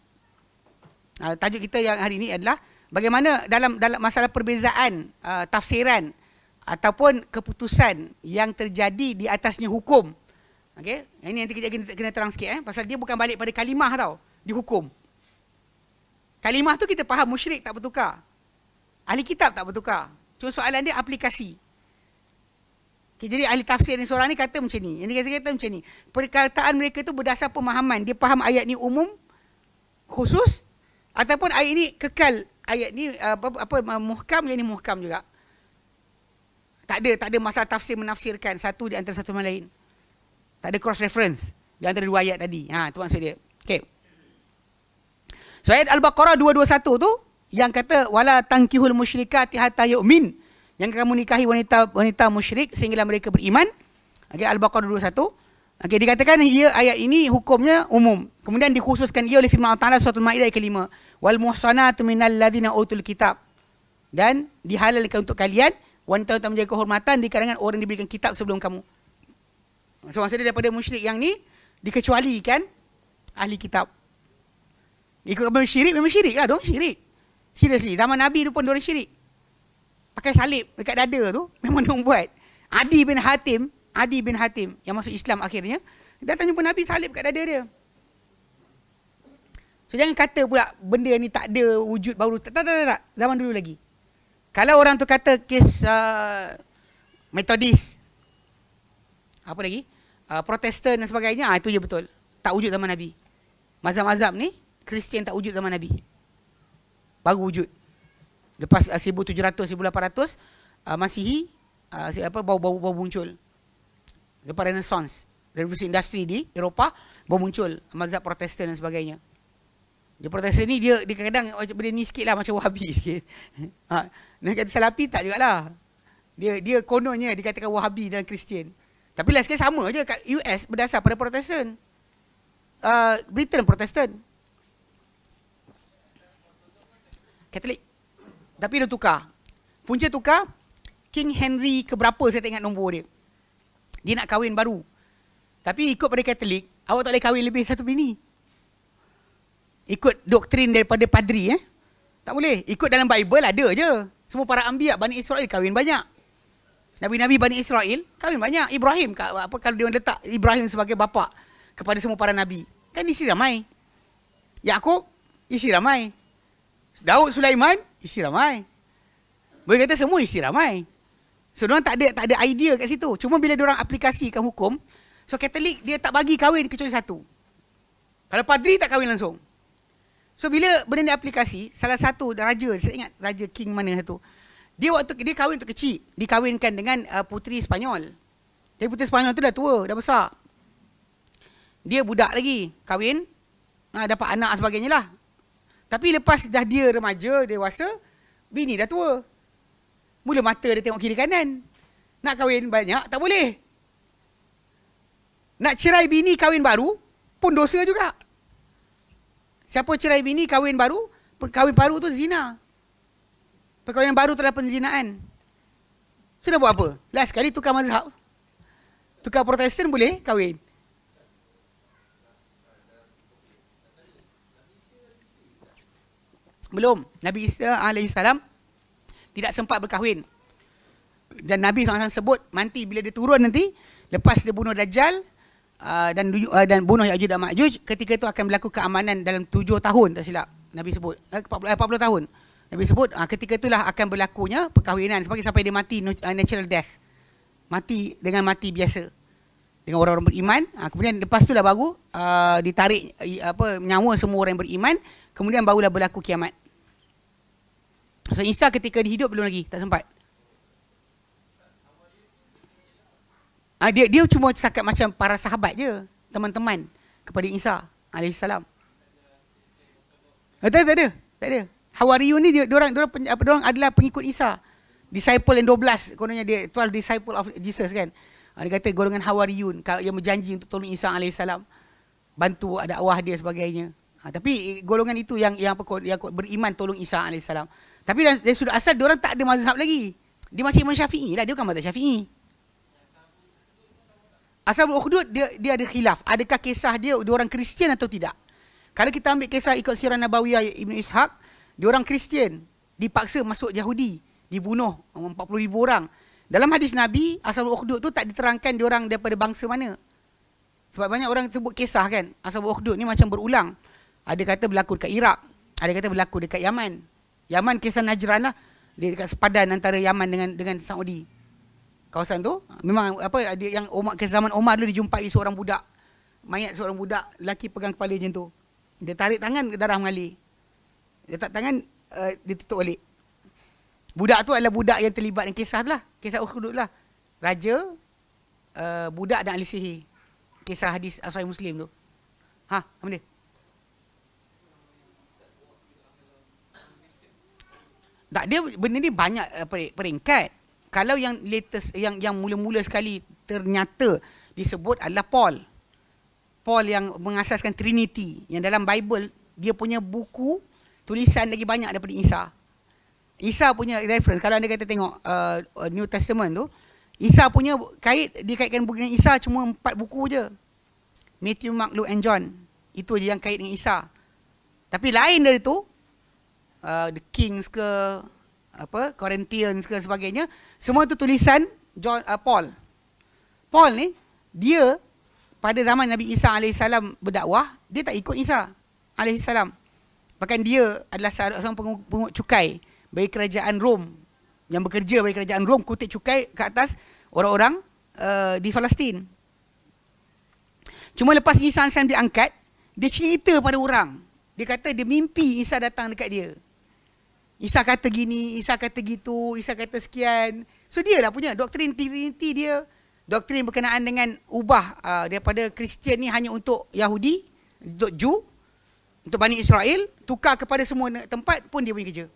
ha, tajuk kita yang hari ini adalah bagaimana dalam dalam masalah perbezaan uh, tafsiran ataupun keputusan yang terjadi di atasnya hukum okey ini nanti kita kena, kena terang sikit eh pasal dia bukan balik pada kalimah tau dihukum Kalimah tu kita faham musyrik tak bertukar. Ahli kitab tak bertukar. Cuma soalan dia aplikasi. Okay, jadi ahli tafsir ni seorang ni kata macam ni. Yang dia kata macam ni. Perkataan mereka tu berdasar pemahaman. Dia faham ayat ni umum, khusus. Ataupun ayat ni kekal. Ayat ni uh, apa, apa uh, muhkam, yang ni muhkam juga. Tak ada, tak ada masalah tafsir menafsirkan satu di antara satu sama lain. Tak ada cross reference di antara dua ayat tadi. Ha, itu maksud dia. Okay. So ayat Al-Baqarah 221 tu yang kata wala tankihul musyrikati hatta yu'min. Yang kamu nikahi wanita wanita musyrik sehingga mereka beriman. Okey Al-Baqarah 221. Okey dikatakan ia ayat ini hukumnya umum. Kemudian dikhususkan ia oleh firman Allah Taala surah Al-Maidah ayat kelima. Wal muhsanatu minal ladina utul kitab. Dan dihalalkan untuk kalian wanita yang menjaga kehormatan di kalangan orang yang diberikan kitab sebelum kamu. So daripada musyrik yang ni dikecualikan ahli kitab. Ikut kepada syirik memang syirik lah. Diorang syirik. Seriously. Zaman Nabi tu pun diorang syirik. Pakai salib dekat dada tu. Memang diorang buat. Adi bin Hatim. Adi bin Hatim. Yang masuk Islam akhirnya. Datang jumpa Nabi salib kat dada dia. So jangan kata pula benda ni tak ada wujud baru. Tak, tak, tak, tak. Zaman dulu lagi. Kalau orang tu kata kes uh, metodis. Apa lagi? Uh, protestant dan sebagainya. Ah, itu je betul. Tak wujud zaman Nabi. Mazam-mazam ni Kristian tak wujud zaman Nabi. Baru wujud. Lepas uh, 1700-1800 uh, Masihi, uh, apa bau-bau bau muncul. Lepas Renaissance, revolusi industri di Eropah bau muncul mazhab Protestan dan sebagainya. Dia Protestan ni dia, dia kadang macam benda ni lah macam Wahabi (laughs) sikit. Ha, nak kata Salafi tak lah, Dia dia kononnya dikatakan Wahabi dan Kristian. Tapi last sama aje kat US berdasar pada Protestan. Uh, Britain Protestan. Katolik. Tapi dia tukar. Punca tukar, King Henry ke berapa saya tak nombor dia. Dia nak kahwin baru. Tapi ikut pada Katolik, awak tak boleh kahwin lebih satu bini. Ikut doktrin daripada padri eh. Tak boleh. Ikut dalam Bible ada je. Semua para ambiak Bani Israel kahwin banyak. Nabi-nabi Bani Israel kahwin banyak. Ibrahim apa kalau dia letak Ibrahim sebagai bapa kepada semua para nabi. Kan isteri ramai. Yakub isteri ramai. Daud Sulaiman isi ramai. Boleh kata semua isi ramai. So diorang tak ada tak ada idea kat situ. Cuma bila orang aplikasikan hukum, so Katolik dia tak bagi kahwin kecuali satu. Kalau padri tak kahwin langsung. So bila benda ni aplikasi, salah satu raja, saya ingat raja king mana satu. Dia waktu dia kahwin tu kecil, dikahwinkan dengan uh, puteri Sepanyol. Jadi puteri Sepanyol tu dah tua, dah besar. Dia budak lagi, kahwin, nah, dapat anak sebagainya lah. Tapi lepas dah dia remaja, dewasa, bini dah tua. Mula mata dia tengok kiri kanan. Nak kahwin banyak, tak boleh. Nak cerai bini kahwin baru, pun dosa juga. Siapa cerai bini kahwin baru, kahwin baru tu zina. Perkahwinan baru tu adalah penzinaan. Sudah buat apa? Last kali tukar mazhab. Tukar protestan boleh kahwin. Belum. Nabi Isa alaihi salam tidak sempat berkahwin. Dan Nabi SAW sebut nanti bila dia turun nanti lepas dia bunuh Dajjal uh, dan uh, dan bunuh Ya'juj dan Ma'juj ketika itu akan berlaku keamanan dalam tujuh tahun tak silap Nabi sebut 40, eh, 40 eh, tahun Nabi sebut ah, ketika itulah akan berlakunya perkahwinan sampai sampai dia mati uh, natural death mati dengan mati biasa dengan orang-orang beriman ah, kemudian lepas itulah baru ditarik apa nyawa semua orang yang beriman kemudian barulah berlaku kiamat So Isa ketika dia hidup belum lagi, tak sempat. Ha, dia dia cuma cakap macam para sahabat je, teman-teman kepada Isa alaihi salam. Ah, tak ada, tak ada. Tak ada. Hawariyun ni dia orang orang apa orang adalah pengikut Isa. Disciple yang 12, kononnya dia 12 disciple of Jesus kan. Ha, dia kata golongan Hawariyun yang berjanji untuk tolong Isa alaihi salam bantu ada awah dia sebagainya. Ha, tapi golongan itu yang yang apa yang beriman tolong Isa alaihi salam. Tapi dari sudut asal dia orang tak ada mazhab lagi. Dia macam Imam Syafi'i lah, dia bukan mazhab Syafi'i. Asal Uhudud dia dia ada khilaf. Adakah kisah dia dia orang Kristian atau tidak? Kalau kita ambil kisah ikut sirah Nabawiyah Ibn Ishaq, dia orang Kristian dipaksa masuk Yahudi, dibunuh 40,000 orang. Dalam hadis Nabi, Asal buku Ukhdud tu tak diterangkan dia orang daripada bangsa mana. Sebab banyak orang sebut kisah kan, buku Ukhdud ni macam berulang. Ada kata berlaku dekat Iraq, ada kata berlaku dekat Yaman, Yaman kisah Najran lah dia dekat sepadan antara Yaman dengan dengan Saudi kawasan tu memang apa dia yang Umar ke zaman Umar dulu dijumpai seorang budak mayat seorang budak laki pegang kepala macam tu dia tarik tangan darah mengalir dia tak tangan uh, dia tutup balik budak tu adalah budak yang terlibat dengan kisah tu lah kisah Uhud lah raja uh, budak dan ahli kisah hadis asal muslim tu ha apa dia Tak dia benda ni banyak uh, peringkat. Kalau yang latest yang yang mula-mula sekali ternyata disebut adalah Paul. Paul yang mengasaskan Trinity yang dalam Bible dia punya buku tulisan lagi banyak daripada Isa. Isa punya reference kalau anda kata tengok uh, New Testament tu Isa punya kait dikaitkan buku dengan Isa cuma empat buku je. Matthew, Mark, Luke and John. Itu je yang kait dengan Isa. Tapi lain dari tu, Uh, the kings ke apa corinthians ke sebagainya semua tu tulisan John uh, Paul Paul ni dia pada zaman Nabi Isa alaihissalam berdakwah dia tak ikut Isa alaihissalam bahkan dia adalah seorang pengut cukai bagi kerajaan Rom yang bekerja bagi kerajaan Rom kutip cukai ke atas orang-orang uh, di Palestin cuma lepas Isa alaihissalam diangkat dia cerita pada orang dia kata dia mimpi Isa datang dekat dia Isa kata gini, Isa kata gitu, Isa kata sekian. So dia lah punya doktrin Trinity dia. Doktrin berkenaan dengan ubah uh, daripada Kristian ni hanya untuk Yahudi, untuk Jew, untuk Bani Israel, tukar kepada semua tempat pun dia punya kerja.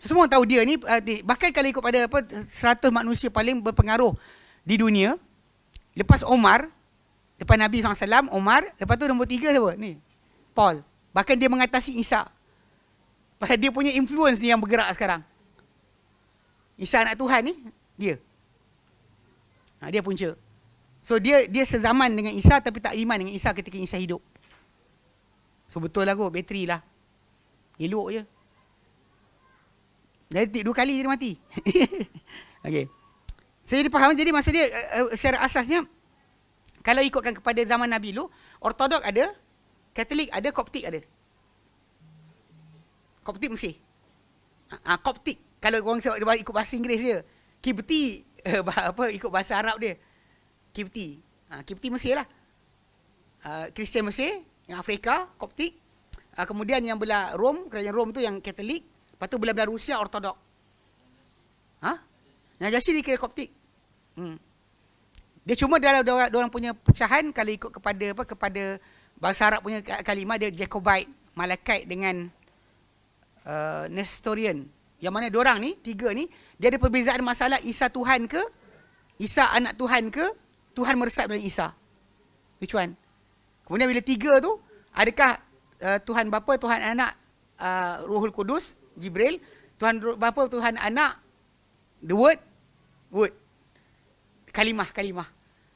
So, semua tahu dia ni, uh, bahkan kalau ikut pada apa, 100 manusia paling berpengaruh di dunia, lepas Omar, lepas Nabi SAW, Omar, lepas tu nombor tiga siapa? Ni, Paul. Bahkan dia mengatasi Isa. Pasal dia punya influence ni yang bergerak sekarang. Isa anak Tuhan ni, dia. Ha, dia punca. So dia dia sezaman dengan Isa tapi tak iman dengan Isa ketika Isa hidup. So betul lah kot, bateri lah. Elok je. Jadi dua kali dia mati. (laughs) okay. Saya so, faham, jadi maksud dia uh, uh, secara asasnya, kalau ikutkan kepada zaman Nabi lu, Ortodok ada, Katolik ada, Koptik ada. Koptik Mesir. Ha, Koptik. Ha, kalau orang ikut bahasa Inggeris dia. Kibti. Uh, (laughs) eh, apa, ikut bahasa Arab dia. Kibti. Ha, Kibti Mesir lah. Kristian ha, uh, Mesir. Yang Afrika. Koptik. Uh, ha, kemudian yang belah Rom. Kerajaan Rom tu yang Katolik. Lepas tu belah-belah Rusia Ortodok. Ha? Najasyi dia kira Koptik. Hmm. Dia cuma dalam dorang, orang punya pecahan kalau ikut kepada apa kepada bahasa Arab punya kalimah dia Jacobite, Malakite dengan uh, Nestorian. Yang mana dua orang ni, tiga ni, dia ada perbezaan masalah Isa Tuhan ke? Isa anak Tuhan ke? Tuhan meresap dari Isa. Which one? Kemudian bila tiga tu, adakah uh, Tuhan Bapa, Tuhan Anak, uh, Ruhul Kudus, Jibril, Tuhan Bapa, Tuhan Anak, the word, word. Kalimah, kalimah.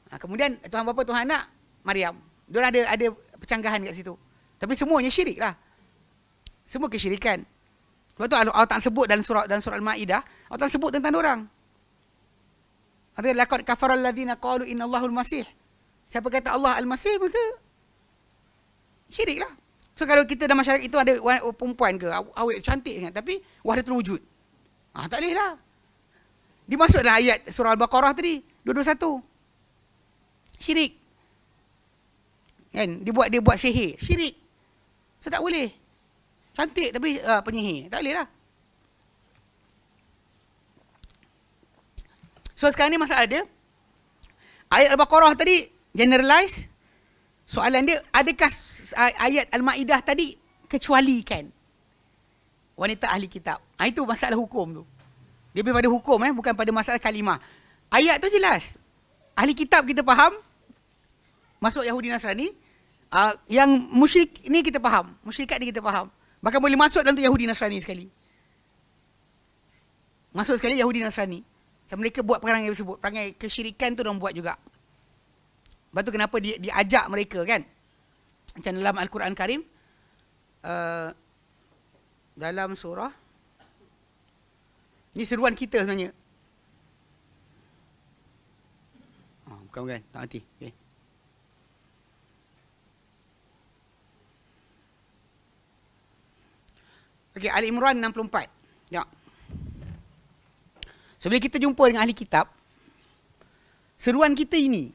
Ha, kemudian Tuhan Bapa, Tuhan Anak, Maryam. Dia ada ada percanggahan kat situ. Tapi semuanya syirik lah. Semua kesyirikan. Sebab tu Allah tak sebut dalam surah dan surah Al-Maidah, Allah tak sebut tentang orang. Ada laqad kafara alladhina qalu inna Allahu al-Masih. Siapa kata Allah al-Masih maka syiriklah. So kalau kita dalam masyarakat itu ada perempuan ke, awet cantik sangat tapi wahdah terwujud. Ah tak leh lah. Dimasuklah ayat surah Al-Baqarah tadi, 221. Syirik. Kan? Dibuat dia buat sihir. Syirik. So tak boleh. Cantik tapi uh, penyihir. Tak boleh lah. So sekarang ni masalah dia. Ayat Al-Baqarah tadi generalize. Soalan dia adakah ayat Al-Ma'idah tadi kecualikan wanita ahli kitab. Ha, itu masalah hukum tu. Dia lebih pada hukum eh, bukan pada masalah kalimah. Ayat tu jelas. Ahli kitab kita faham. Masuk Yahudi Nasrani. Uh, yang musyrik ni kita faham. Musyrikat ni kita faham. Bahkan boleh masuk dalam tu Yahudi Nasrani sekali. Masuk sekali Yahudi Nasrani. Dan mereka buat perangai disebut Perangai kesyirikan tu orang buat juga. Lepas tu kenapa dia, diajak mereka kan? Macam dalam Al-Quran Karim. Uh, dalam surah. Ini seruan kita sebenarnya. Oh, bukan bukan. Tak nanti. Okay. Okey, Ali Imran 64. Ya. So, bila kita jumpa dengan ahli kitab, seruan kita ini,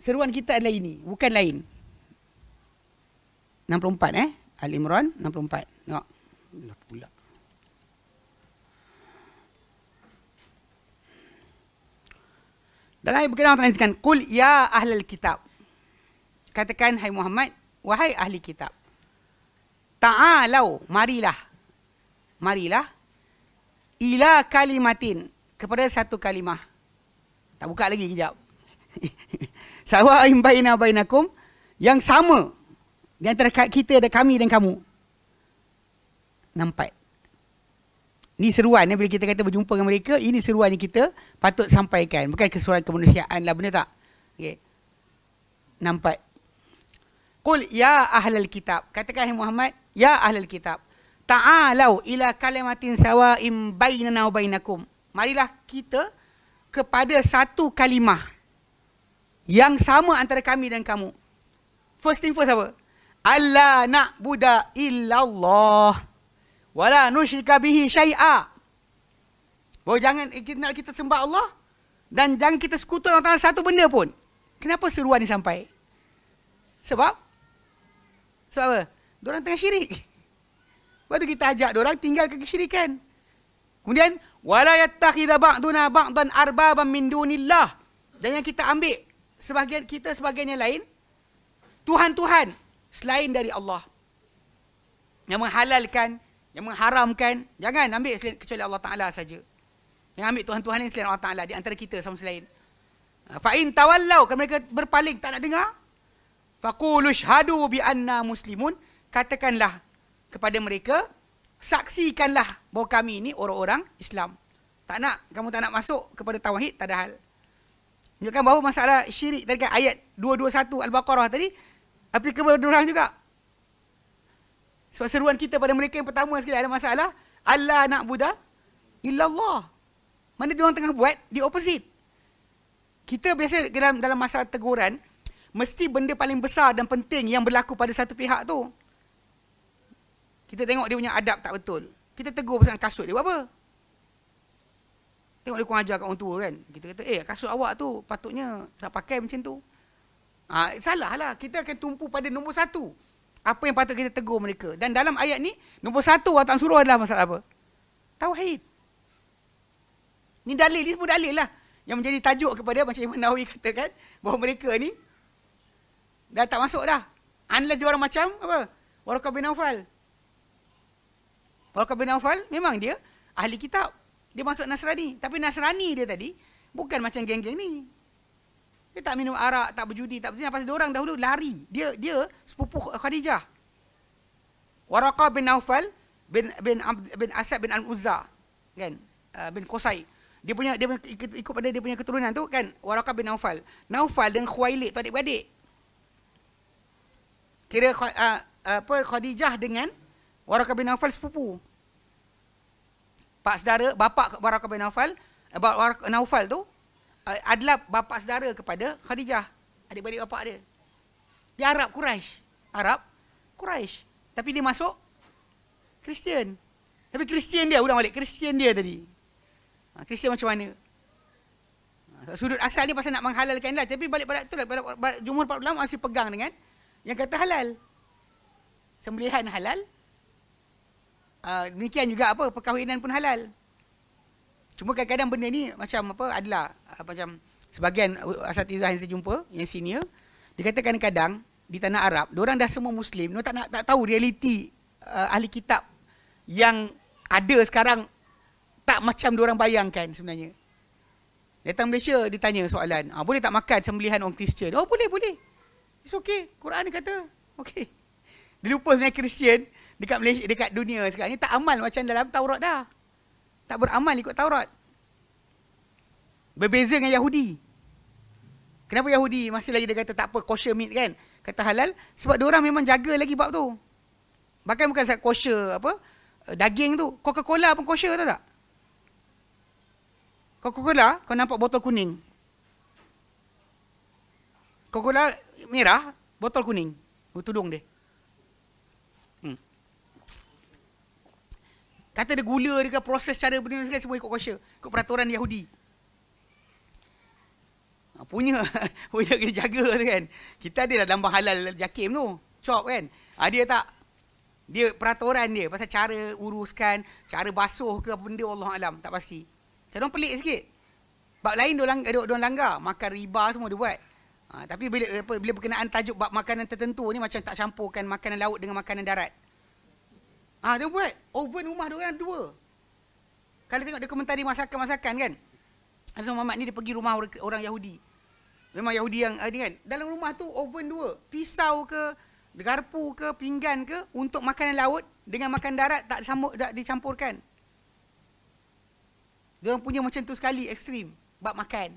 seruan kita adalah ini, bukan lain. 64 eh, Ali Imran 64. Tengok. Lah pula. Dalam ayat berkenaan Allah katakan, Qul ya ahlal kitab. Katakan, hai Muhammad, wahai ahli kitab. Ta'alau, ah, marilah. Marilah. Ila kalimatin. Kepada satu kalimah. Tak buka lagi kejap. (laughs) Sawa imbaina bainakum. Yang sama. Di antara kita, ada kami dan kamu. Nampak. Ini seruan. Eh. Bila kita kata berjumpa dengan mereka, ini seruan yang kita patut sampaikan. Bukan keseruan kemanusiaan lah, benda tak? Okay. Nampak. Qul ya ahlal kitab. Katakan Muhammad, ya ahlul kitab ta'alau ila kalimatin sawa'im bainana wa bainakum marilah kita kepada satu kalimah yang sama antara kami dan kamu first thing first apa Allah nak buda illallah wala nusyrika bihi syai'a Boleh jangan eh, kita nak kita sembah Allah dan jangan kita sekutu dengan tanah satu benda pun. Kenapa seruan ni sampai? Sebab? Sebab apa? Diorang tengah syirik. Lepas tu kita ajak diorang ke kesyirikan. Kemudian, wala yattakhidha ba'duna ba'dan arbaba min dunillah. Jangan kita ambil sebahagian kita sebahagian yang lain tuhan-tuhan selain dari Allah. Yang menghalalkan, yang mengharamkan, jangan ambil selain kecuali Allah Taala saja. Yang ambil tuhan-tuhan lain selain Allah Taala di antara kita sama selain. Ha, fa in tawallau, kalau mereka berpaling tak nak dengar, faqulu shahadu bi anna muslimun, katakanlah kepada mereka, saksikanlah bahawa kami ini orang-orang Islam. Tak nak, kamu tak nak masuk kepada tauhid, tak ada hal. Menunjukkan bahawa masalah syirik tadi kan, ayat 221 Al-Baqarah tadi, applicable kepada orang juga. Sebab seruan kita pada mereka yang pertama sekali adalah masalah, Allah nak buddha, illallah. Mana dia orang tengah buat, di opposite. Kita biasa dalam dalam masalah teguran, mesti benda paling besar dan penting yang berlaku pada satu pihak tu, kita tengok dia punya adab tak betul. Kita tegur pasal kasut dia buat apa? Tengok dia kurang ajar kat orang tua kan. Kita kata, eh kasut awak tu patutnya tak pakai macam tu. Ha, salah lah. Kita akan tumpu pada nombor satu. Apa yang patut kita tegur mereka. Dan dalam ayat ni, nombor satu Allah tak suruh adalah masalah apa? Tauhid. Ni dalil, ni semua dalil lah. Yang menjadi tajuk kepada macam Imam Nawawi katakan, bahawa mereka ni dah tak masuk dah. Unless dia orang macam apa? Warakab bin kalau kau bin Aufal, memang dia ahli kitab. Dia masuk Nasrani. Tapi Nasrani dia tadi, bukan macam geng-geng ni. Dia tak minum arak, tak berjudi, tak berzina. Pasal dia orang dahulu lari. Dia dia sepupu Khadijah. Waraka bin Aufal bin bin bin Asad bin Al-Uzza kan uh, bin Qusai dia punya dia punya, ikut, ikut pada dia punya keturunan tu kan Waraka bin Aufal Naufal dan Khuwailid tu adik-beradik kira uh, apa Khadijah dengan Waraka bin Nafal sepupu. Pak saudara, Bapa Waraka bin Nafal, eh, Bapa Waraka Naufal tu eh, adalah Bapa saudara kepada Khadijah, adik-beradik Bapa dia. Dia Arab Quraisy. Arab Quraisy. Tapi dia masuk Kristian. Tapi Kristian dia, ulang balik, Kristian dia tadi. Ha, Kristian macam mana? Ha, sudut asal dia pasal nak menghalalkan lah. Tapi balik pada tu lah. Jumur 40 lama masih pegang dengan yang kata halal. Sembelihan halal, Ah, demikian juga apa perkahwinan pun halal. Cuma kadang-kadang benda ni macam apa adalah apa ah, macam sebagian asatizah yang saya jumpa yang senior dikatakan kadang-kadang di tanah Arab, orang dah semua muslim, orang tak nak tak tahu realiti uh, ahli kitab yang ada sekarang tak macam orang bayangkan sebenarnya. Datang Malaysia ditanya soalan, ah, boleh tak makan sembelihan orang Kristian? Oh boleh, boleh. It's okay, Quran kata. Okay. Dia lupa sebenarnya Kristian, dekat Malaysia dekat dunia sekarang ni tak amal macam dalam Taurat dah. Tak beramal ikut Taurat. Berbeza dengan Yahudi. Kenapa Yahudi masih lagi dia kata tak apa kosher meat kan? Kata halal sebab dia orang memang jaga lagi bab tu. Bahkan bukan sebab kosher apa eh, daging tu. Coca-Cola pun kosher tahu tak? Coca-Cola kau nampak botol kuning. Coca-Cola merah, botol kuning. Oh, tudung dia. Kata dia gula dia proses cara benda sekali semua ikut kosher. Ikut peraturan Yahudi. Ha, punya (laughs) punya kena jaga tu kan. Kita ada lah dalam halal jakim tu. Chop kan. Ha, dia tak dia peraturan dia pasal cara uruskan, cara basuh ke apa benda Allah alam tak pasti. Saya orang pelik sikit. Bab lain dia langgar, dia langgar, makan riba semua dia buat. Ha, tapi bila bila berkenaan tajuk bab makanan tertentu ni macam tak campurkan makanan laut dengan makanan darat. Ah ha, dia buat oven rumah dia orang dua. Kalau tengok dia komentari masakan-masakan kan. Ada sama mamat ni dia pergi rumah orang, orang Yahudi. Memang Yahudi yang ah, ni kan. Dalam rumah tu oven dua. Pisau ke, garpu ke, pinggan ke untuk makanan laut dengan makan darat tak, disambut, tak dicampurkan. Dia orang punya macam tu sekali ekstrim. Bab makan.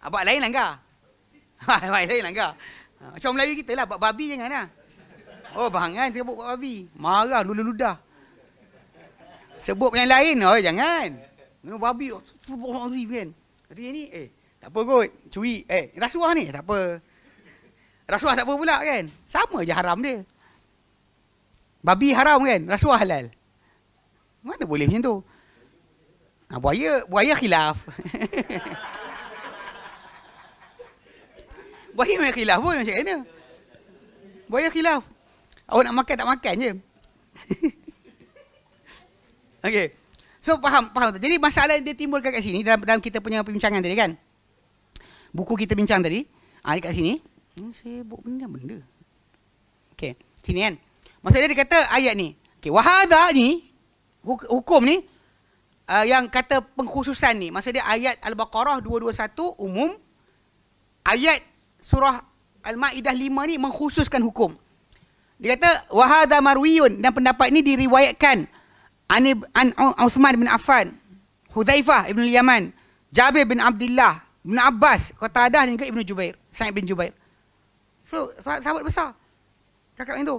Ha, lain lah enggak? Ha, (laughs) lain lah enggak? Ha, macam Melayu kita lah. Bab babi jangan lah. Oh bangan sebut Pak Babi. Marah lulu ludah. Sebut yang lain. Oh jangan. Minum babi. Sebut orang Babi kan. Kata ni. Eh tak apa kot. Cui. Eh rasuah ni. Tak apa. Rasuah tak apa pula kan. Sama je haram dia. Babi haram kan. Rasuah halal. Mana boleh macam tu. Ha, buaya. Buaya khilaf. (laughs) buaya khilaf pun macam mana. Buaya khilaf. Awak nak makan tak makan je. (laughs) Okey. So faham faham tak? Jadi masalah yang dia timbulkan kat sini dalam dalam kita punya perbincangan tadi kan. Buku kita bincang tadi, ah dekat sini. Ini hmm, sibuk benda benda. Okey, sini kan. Maksudnya dia kata ayat ni. Okey, wahada ni hukum ni uh, yang kata pengkhususan ni. Maksudnya ayat Al-Baqarah 221 umum ayat surah Al-Maidah 5 ni mengkhususkan hukum. Dia kata wahada marwiyun dan pendapat ini diriwayatkan an an Uthman bin Affan, Hudzaifah bin Yaman, Jabir bin Abdullah, Ibn Abbas, kota ada juga Ibn Jubair, Sa'id bin Jubair. So sahabat besar. Cakap macam tu.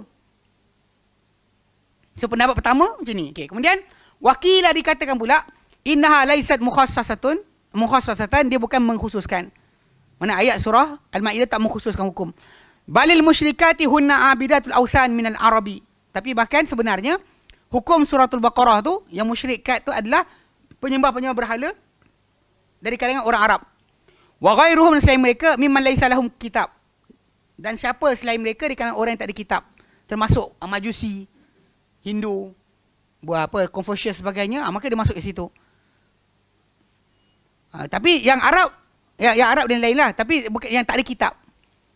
So pendapat pertama macam ni. Okay. Kemudian wakilah dikatakan pula innaha laisat mukhassasatun mukhassasatan dia bukan mengkhususkan. Mana ayat surah Al-Maidah tak mengkhususkan hukum. Balil musyrikati hunna abidatul awsan minal arabi. Tapi bahkan sebenarnya hukum suratul baqarah tu yang musyrikat tu adalah penyembah-penyembah berhala dari kalangan orang Arab. Wa ghairuhum selain mereka mimman laisa lahum kitab. Dan siapa selain mereka di kalangan orang yang tak ada kitab? Termasuk Majusi, Hindu, buat apa Confucius sebagainya, ha, maka dia masuk ke situ. Ha, tapi yang Arab ya yang Arab dan lainlah, lah. tapi yang tak ada kitab.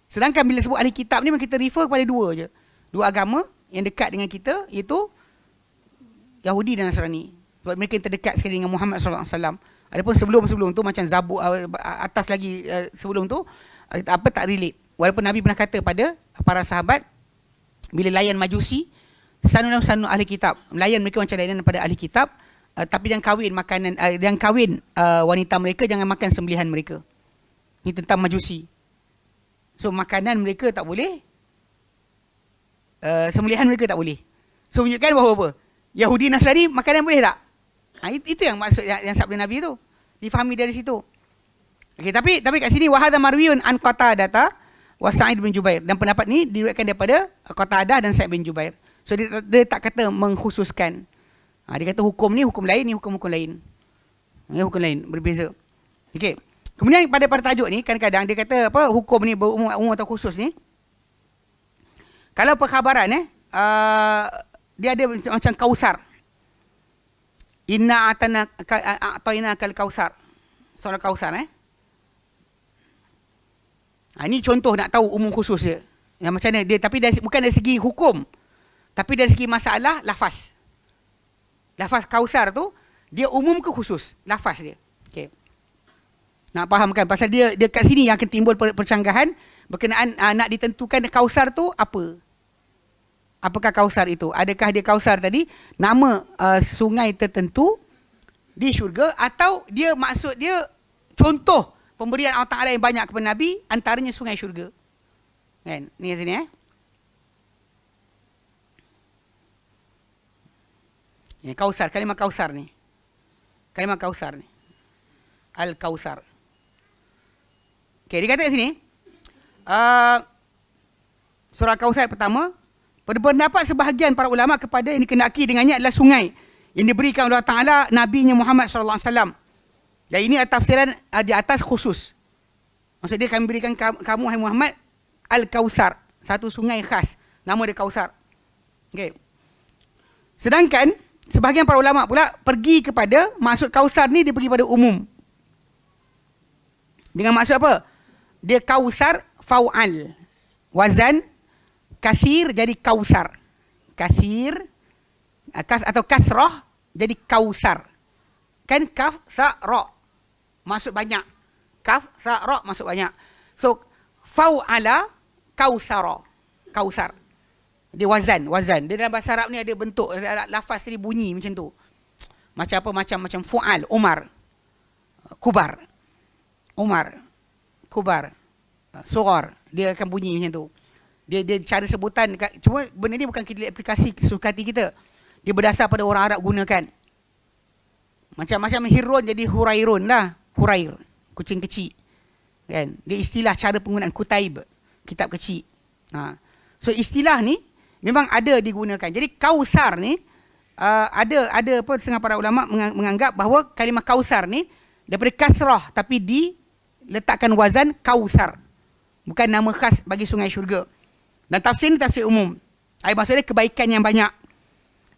Sedangkan bila sebut ahli kitab ni kita refer kepada dua je. Dua agama yang dekat dengan kita iaitu Yahudi dan Nasrani. Sebab mereka yang terdekat sekali dengan Muhammad sallallahu alaihi wasallam. Adapun sebelum-sebelum tu macam Zabur uh, atas lagi uh, sebelum tu uh, apa tak relate. Walaupun Nabi pernah kata pada para sahabat bila layan Majusi sanulam sanu ahli kitab. Layan mereka macam layanan pada ahli kitab tapi yang kawin makanan yang kawin wanita mereka jangan makan sembelihan mereka. Ini tentang Majusi. So makanan mereka tak boleh. Uh, eh, semulihan mereka tak boleh. So tunjukkan bahawa apa? Yahudi Nasrani makanan boleh tak? Ha, itu yang maksud yang, yang sabda Nabi tu. Difahami dari situ. Okay, tapi tapi kat sini wahada marwiun an qatadata wa sa'id bin jubair dan pendapat ni diriwayatkan daripada kota eh, qatadah dan sa'id bin jubair. So dia, dia tak kata mengkhususkan. Ha, dia kata hukum ni hukum lain ni hukum-hukum lain. Ini hukum lain berbeza. Okay. Kemudian pada pada tajuk ni kadang-kadang dia kata apa hukum ni berumum umum atau khusus ni. Kalau perkhabaran eh uh, dia ada macam kausar. Inna atana atayna kal kausar. Soal kausar eh. Ha, ini contoh nak tahu umum khusus dia. Yang macam ni. dia tapi dari, bukan dari segi hukum. Tapi dari segi masalah lafaz. Lafaz kausar tu dia umum ke khusus? Lafaz dia. Nak kan? pasal dia dekat sini yang akan timbul percanggahan berkenaan uh, nak ditentukan kausar tu apa? Apakah kausar itu? Adakah dia kausar tadi nama uh, sungai tertentu di syurga atau dia maksud dia contoh pemberian Allah Taala yang banyak kepada Nabi antaranya sungai syurga. Kan? Ni sini eh. Ini kausar, kalimah kausar ni. Kalimah kausar ni. Al-kausar. Okey, dia kata kat sini. Uh, surah Kausar pertama. Berpendapat sebahagian para ulama kepada yang dikenaki dengannya adalah sungai. Yang diberikan oleh Ta'ala Nabi Muhammad SAW. Dan ini adalah tafsiran uh, di atas khusus. Maksudnya akan berikan kamu, Hai Muhammad, Al-Kausar. Satu sungai khas. Nama dia Kausar. Okay. Sedangkan sebahagian para ulama pula pergi kepada maksud kausar ni dia pergi pada umum. Dengan maksud apa? dia kausar faual wazan kasir jadi kausar kathir ah, atau kasroh jadi kausar kan kaf sa ra masuk banyak kaf sa ra masuk banyak so faala kausara kausar dia wazan wazan dia dalam bahasa Arab ni ada bentuk lafaz ni bunyi macam tu macam apa macam macam fual umar kubar umar kubar ah, surar dia akan bunyi macam tu dia dia cara sebutan dekat cuma benda ni bukan kita aplikasi suka hati kita dia berdasar pada orang Arab gunakan macam macam hirun jadi hurairun lah hurair kucing kecil kan dia istilah cara penggunaan kutaib kitab kecil ha so istilah ni memang ada digunakan jadi kausar ni uh, ada ada apa setengah para ulama menganggap bahawa kalimah kausar ni daripada kasrah tapi di letakkan wazan kausar. Bukan nama khas bagi sungai syurga. Dan tafsir ni tafsir umum. Ayat maksudnya kebaikan yang banyak.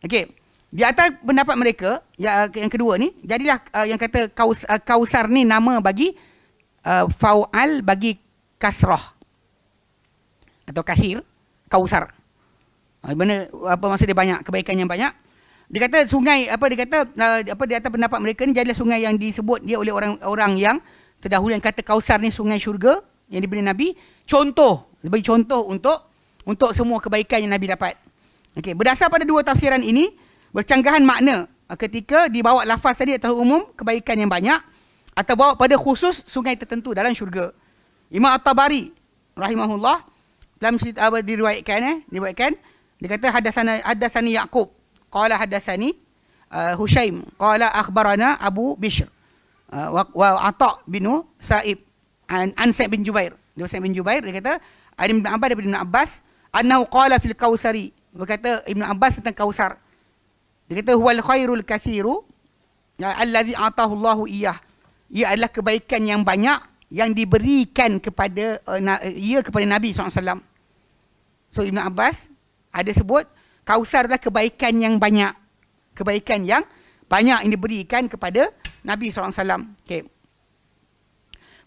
Okey. Di atas pendapat mereka, ya, yang, kedua ni, jadilah uh, yang kata kaus, uh, kausar ni nama bagi uh, fa'al bagi kasrah. Atau kasir kausar. Ah, benda apa maksudnya banyak, kebaikan yang banyak. Dia kata sungai, apa dia kata, uh, apa di atas pendapat mereka ni, jadilah sungai yang disebut dia oleh orang-orang yang terdahulu yang kata kausar ni sungai syurga yang diberi Nabi. Contoh, beri contoh untuk untuk semua kebaikan yang Nabi dapat. Okey, berdasar pada dua tafsiran ini, bercanggahan makna eh, ketika dibawa lafaz tadi atau umum kebaikan yang banyak atau bawa pada khusus sungai tertentu dalam syurga. Imam At-Tabari rahimahullah dalam cerita apa diriwayatkan eh, diriwayatkan dia kata hadasana hadasani Yaqub qala hadasani uh, eh, Husaim qala akhbarana Abu Bishr Ah, wa ata bin Sa'ib an Sa'ib bin Jubair. Dia Sa'ib bin Jubair dia kata Ali Abbas daripada Ibn Abbas annahu qala fil kausari. Dia kata Ibn Abbas tentang kausar. Dia kata huwal khairul kathiru ya, allazi atahu Allahu iyah. Ia adalah kebaikan yang banyak yang diberikan kepada eh, eh, ia kepada Nabi SAW. So Ibn Abbas ada sebut Kausar adalah kebaikan yang banyak. Kebaikan yang banyak yang diberikan kepada Nabi SAW. Okay.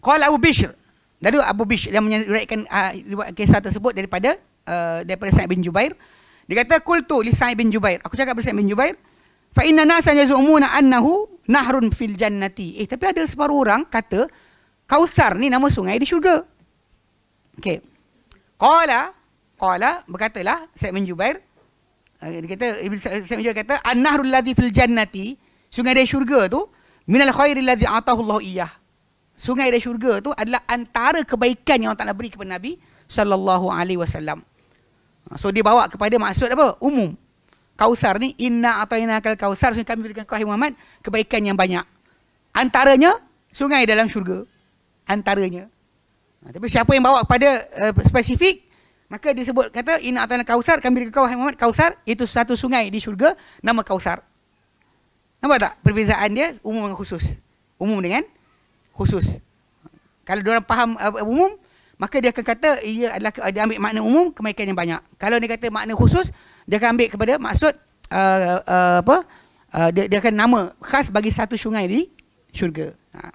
Qala Abu Bishr. Lalu Abu Bishr yang menyeratkan uh, ah, kisah tersebut daripada uh, daripada Sa'id bin Jubair. Dia kata, Kultu li Sa'id bin Jubair. Aku cakap bersama bin Jubair. Fa inna nasa yazumuna annahu nahrun fil jannati. Eh, tapi ada separuh orang kata, Kausar ni nama sungai di syurga. Okay. Qala, Qala berkatalah Sa'id bin Jubair. Uh, dia kata, Sa'id bin Jubair kata, An nahrul ladhi fil jannati. Sungai di syurga tu, Minal khairi ladzi atahu Allah iyah. Sungai dari syurga tu adalah antara kebaikan yang Allah Taala beri kepada Nabi sallallahu alaihi wasallam. Ah, so dia bawa kepada maksud apa? Umum. Kausar ni inna atainakal kausar sungai kami berikan kepada Muhammad kebaikan yang banyak. Antaranya sungai dalam syurga. Antaranya. Ah, tapi siapa yang bawa kepada uh, spesifik maka disebut kata inna atainakal kausar kami berikan kepada Muhammad kausar itu satu sungai di syurga nama kausar. Nampak tak perbezaan dia umum dengan khusus? Umum dengan khusus. Kalau orang faham uh, umum, maka dia akan kata ia adalah dia ambil makna umum kemaikan yang banyak. Kalau dia kata makna khusus, dia akan ambil kepada maksud uh, uh, apa? Uh, dia, dia akan nama khas bagi satu sungai di syurga. Ha.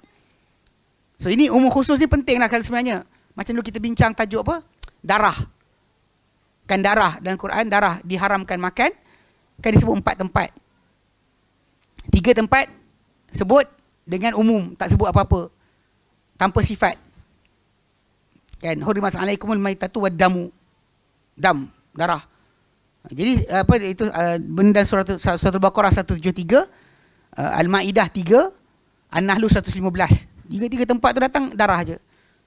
So ini umum khusus ni pentinglah kalau sebenarnya. Macam dulu kita bincang tajuk apa? Darah. Kan darah dalam Quran, darah diharamkan makan. Kan disebut empat tempat. Tiga tempat sebut dengan umum, tak sebut apa-apa. Tanpa sifat. Kan? Hurimat alaikumul maitatu wad damu. Dam, darah. Jadi apa itu uh, benda surat surat al-Baqarah 173, uh, eh, Al-Maidah 3, An-Nahl 115. Tiga-tiga tempat tu datang darah aje.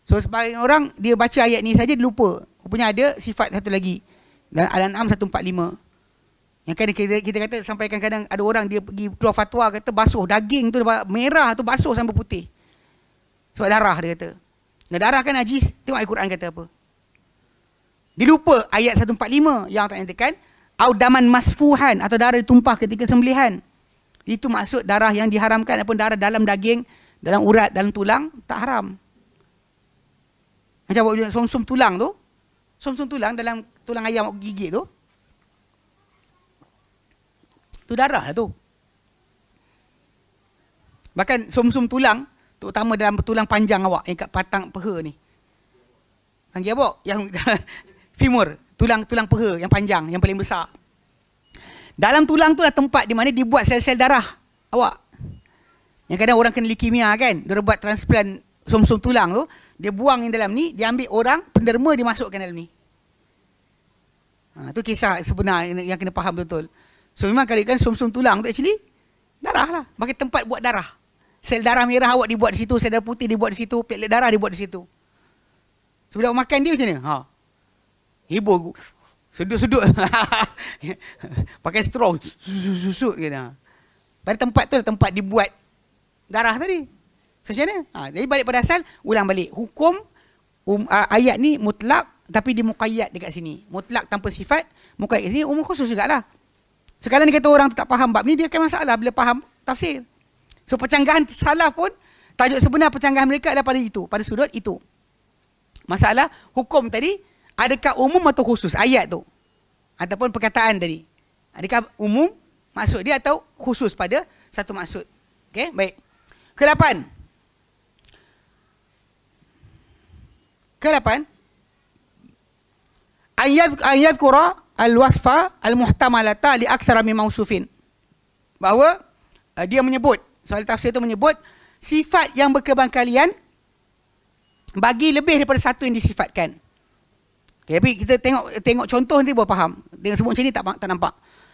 So sebagai orang dia baca ayat ni saja dia lupa. Rupanya ada sifat satu lagi. Dan Al-An'am 145. Yang kan kita, kita kata sampai kadang-kadang ada orang dia pergi keluar fatwa kata basuh daging tu merah tu basuh sampai putih. Sebab darah dia kata. Dan darah kan najis. Tengok Al-Quran kata apa. Dia lupa ayat 145 yang tak nyatakan. Audaman masfuhan atau darah ditumpah ketika sembelihan. Itu maksud darah yang diharamkan ataupun darah dalam daging, dalam urat, dalam tulang tak haram. Macam buat sum tulang tu. sum sum tulang dalam tulang ayam gigit tu tu darah lah tu. Bahkan sum-sum tulang, terutama dalam tulang panjang awak yang kat patang peha ni. Panggil apa? Yang (laughs) femur, tulang-tulang peha yang panjang, yang paling besar. Dalam tulang tu lah tempat di mana dibuat sel-sel darah awak. Yang kadang orang kena leukemia kan, dia buat transplant sum-sum tulang tu, dia buang yang dalam ni, dia ambil orang, penderma dimasukkan dalam ni. Ha, kisah sebenar yang kena faham betul-betul. So memang kali kan sum-sum tulang tu actually darah lah. Bagi tempat buat darah. Sel darah merah awak dibuat di situ, sel darah putih dibuat di situ, platelet darah dibuat di situ. So bila awak makan dia macam ni? Ha. Hibur. Sedut-sedut. (laughs) Pakai straw. Susut-susut kena. Pada tempat tu lah tempat dibuat darah tadi. So macam mana? Ha. Jadi balik pada asal, ulang balik. Hukum um, uh, ayat ni mutlak tapi dimukayat dekat sini. Mutlak tanpa sifat, mukayat dekat sini, umum khusus juga lah. Sekarang ni kata orang tu tak faham bab ni, dia akan masalah bila faham tafsir. So percanggahan salah pun, tajuk sebenar percanggahan mereka adalah pada itu, pada sudut itu. Masalah hukum tadi, adakah umum atau khusus ayat tu? Ataupun perkataan tadi. Adakah umum maksud dia atau khusus pada satu maksud? Okay, baik. Kelapan. Kelapan. Ayat ayat Quran al-wasfa al-muhtamalata li aktsara min mausufin. Bahawa uh, dia menyebut soal tafsir itu menyebut sifat yang berkebangkalian bagi lebih daripada satu yang disifatkan. Okay, tapi kita tengok tengok contoh nanti boleh faham. Dengan sebut macam ni tak, tak nampak.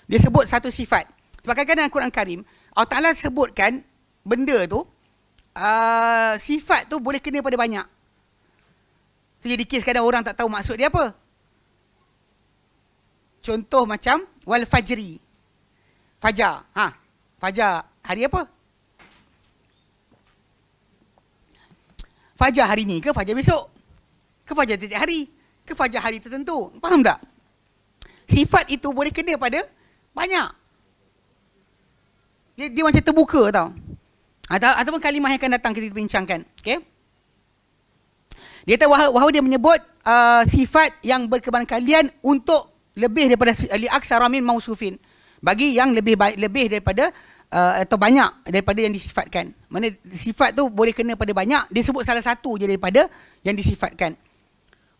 Dia sebut satu sifat. Sebab kan dalam Quran Karim, Allah Ta'ala sebutkan benda tu, uh, sifat tu boleh kena pada banyak. So, jadi kes kadang orang tak tahu maksud dia apa. Contoh macam wal fajri. Fajar. Ha. Fajar hari apa? Fajar hari ni ke fajar besok? Ke fajar tiap hari? Ke fajar hari tertentu? Faham tak? Sifat itu boleh kena pada banyak. Dia, dia macam terbuka tau. Atau, ataupun kalimah yang akan datang kita bincangkan. Okay? Dia kata wahawa dia menyebut uh, sifat yang kalian untuk lebih daripada li aktsara min mausufin bagi yang lebih baik lebih daripada uh, atau banyak daripada yang disifatkan mana sifat tu boleh kena pada banyak dia sebut salah satu je daripada yang disifatkan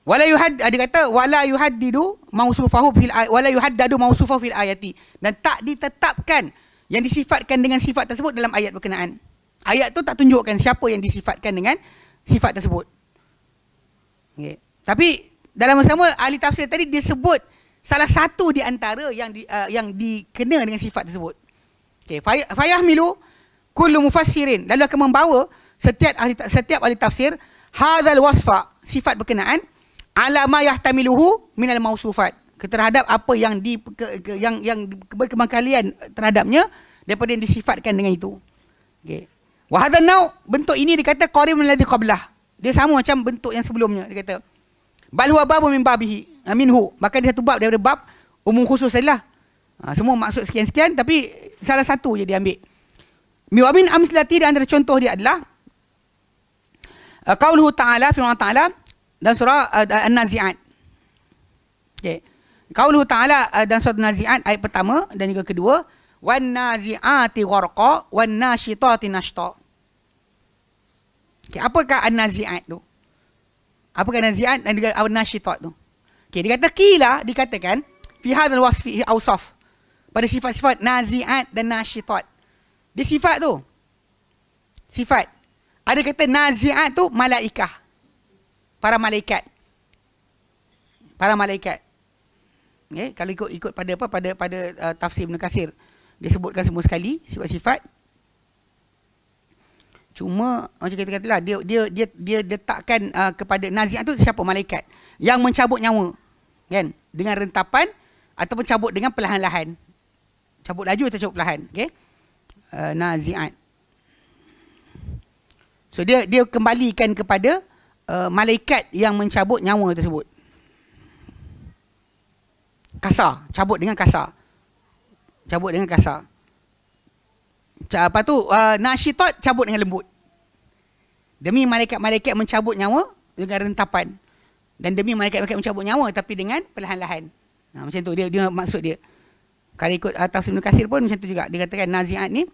wala yuhad ada kata wala yuhaddidu mausufahu fil ayati wala yuhaddadu mausufahu fil ayati dan tak ditetapkan yang disifatkan dengan sifat tersebut dalam ayat berkenaan ayat tu tak tunjukkan siapa yang disifatkan dengan sifat tersebut okay. tapi dalam sama ahli tafsir tadi dia sebut salah satu di antara yang di, uh, yang dikena dengan sifat tersebut. Okey, fayah milu kullu mufassirin lalu akan membawa setiap ahli setiap ahli tafsir hadzal wasfa sifat berkenaan ala ma yahtamiluhu al mausufat terhadap apa yang di ke, ke, yang yang berkembang kalian terhadapnya daripada yang disifatkan dengan itu. Okey. Wa hadzal nau bentuk ini dikata qarim ladzi qablah. Dia sama macam bentuk yang sebelumnya dia kata. Bal huwa babu min babihi. Ah, minhu maka dia satu bab daripada bab umum khusus adalah ha, ah, semua maksud sekian-sekian tapi salah satu je dia ambil mi wa min amsalati antara contoh dia adalah uh, ta'ala fi ma ta'ala dan surah uh, an-naziat okey qauluhu ta'ala uh, dan surah an-naziat ayat pertama dan juga kedua wan naziati gharqa wan nashitati nashta okey apakah an-naziat tu apakah naziat dan juga an-nashitat tu Okay, dia kata kila dikatakan fi hadzal wasfi awsaf pada sifat-sifat nazi'at dan nasyithat. Dia sifat tu. Sifat. Ada kata nazi'at tu malaikah. Para malaikat. Para malaikat. Okay, kalau ikut ikut pada apa pada pada uh, tafsir Ibn Kathir dia sebutkan semua sekali sifat-sifat Cuma macam kita lah dia dia dia dia letakkan uh, kepada nazian tu siapa malaikat yang mencabut nyawa. Kan? Dengan rentapan atau mencabut dengan perlahan-lahan. Cabut laju atau cabut perlahan, okey? Uh, naziat. So dia dia kembalikan kepada uh, malaikat yang mencabut nyawa tersebut. Kasar, cabut dengan kasar. Cabut dengan kasar apa tu uh, nasyitat cabut dengan lembut demi malaikat-malaikat mencabut nyawa dengan rentapan dan demi malaikat-malaikat mencabut nyawa tapi dengan perlahan-lahan ha, macam tu dia, dia maksud dia kalau ikut uh, tafsir Ibn Kathir pun macam tu juga dikatakan naziat ni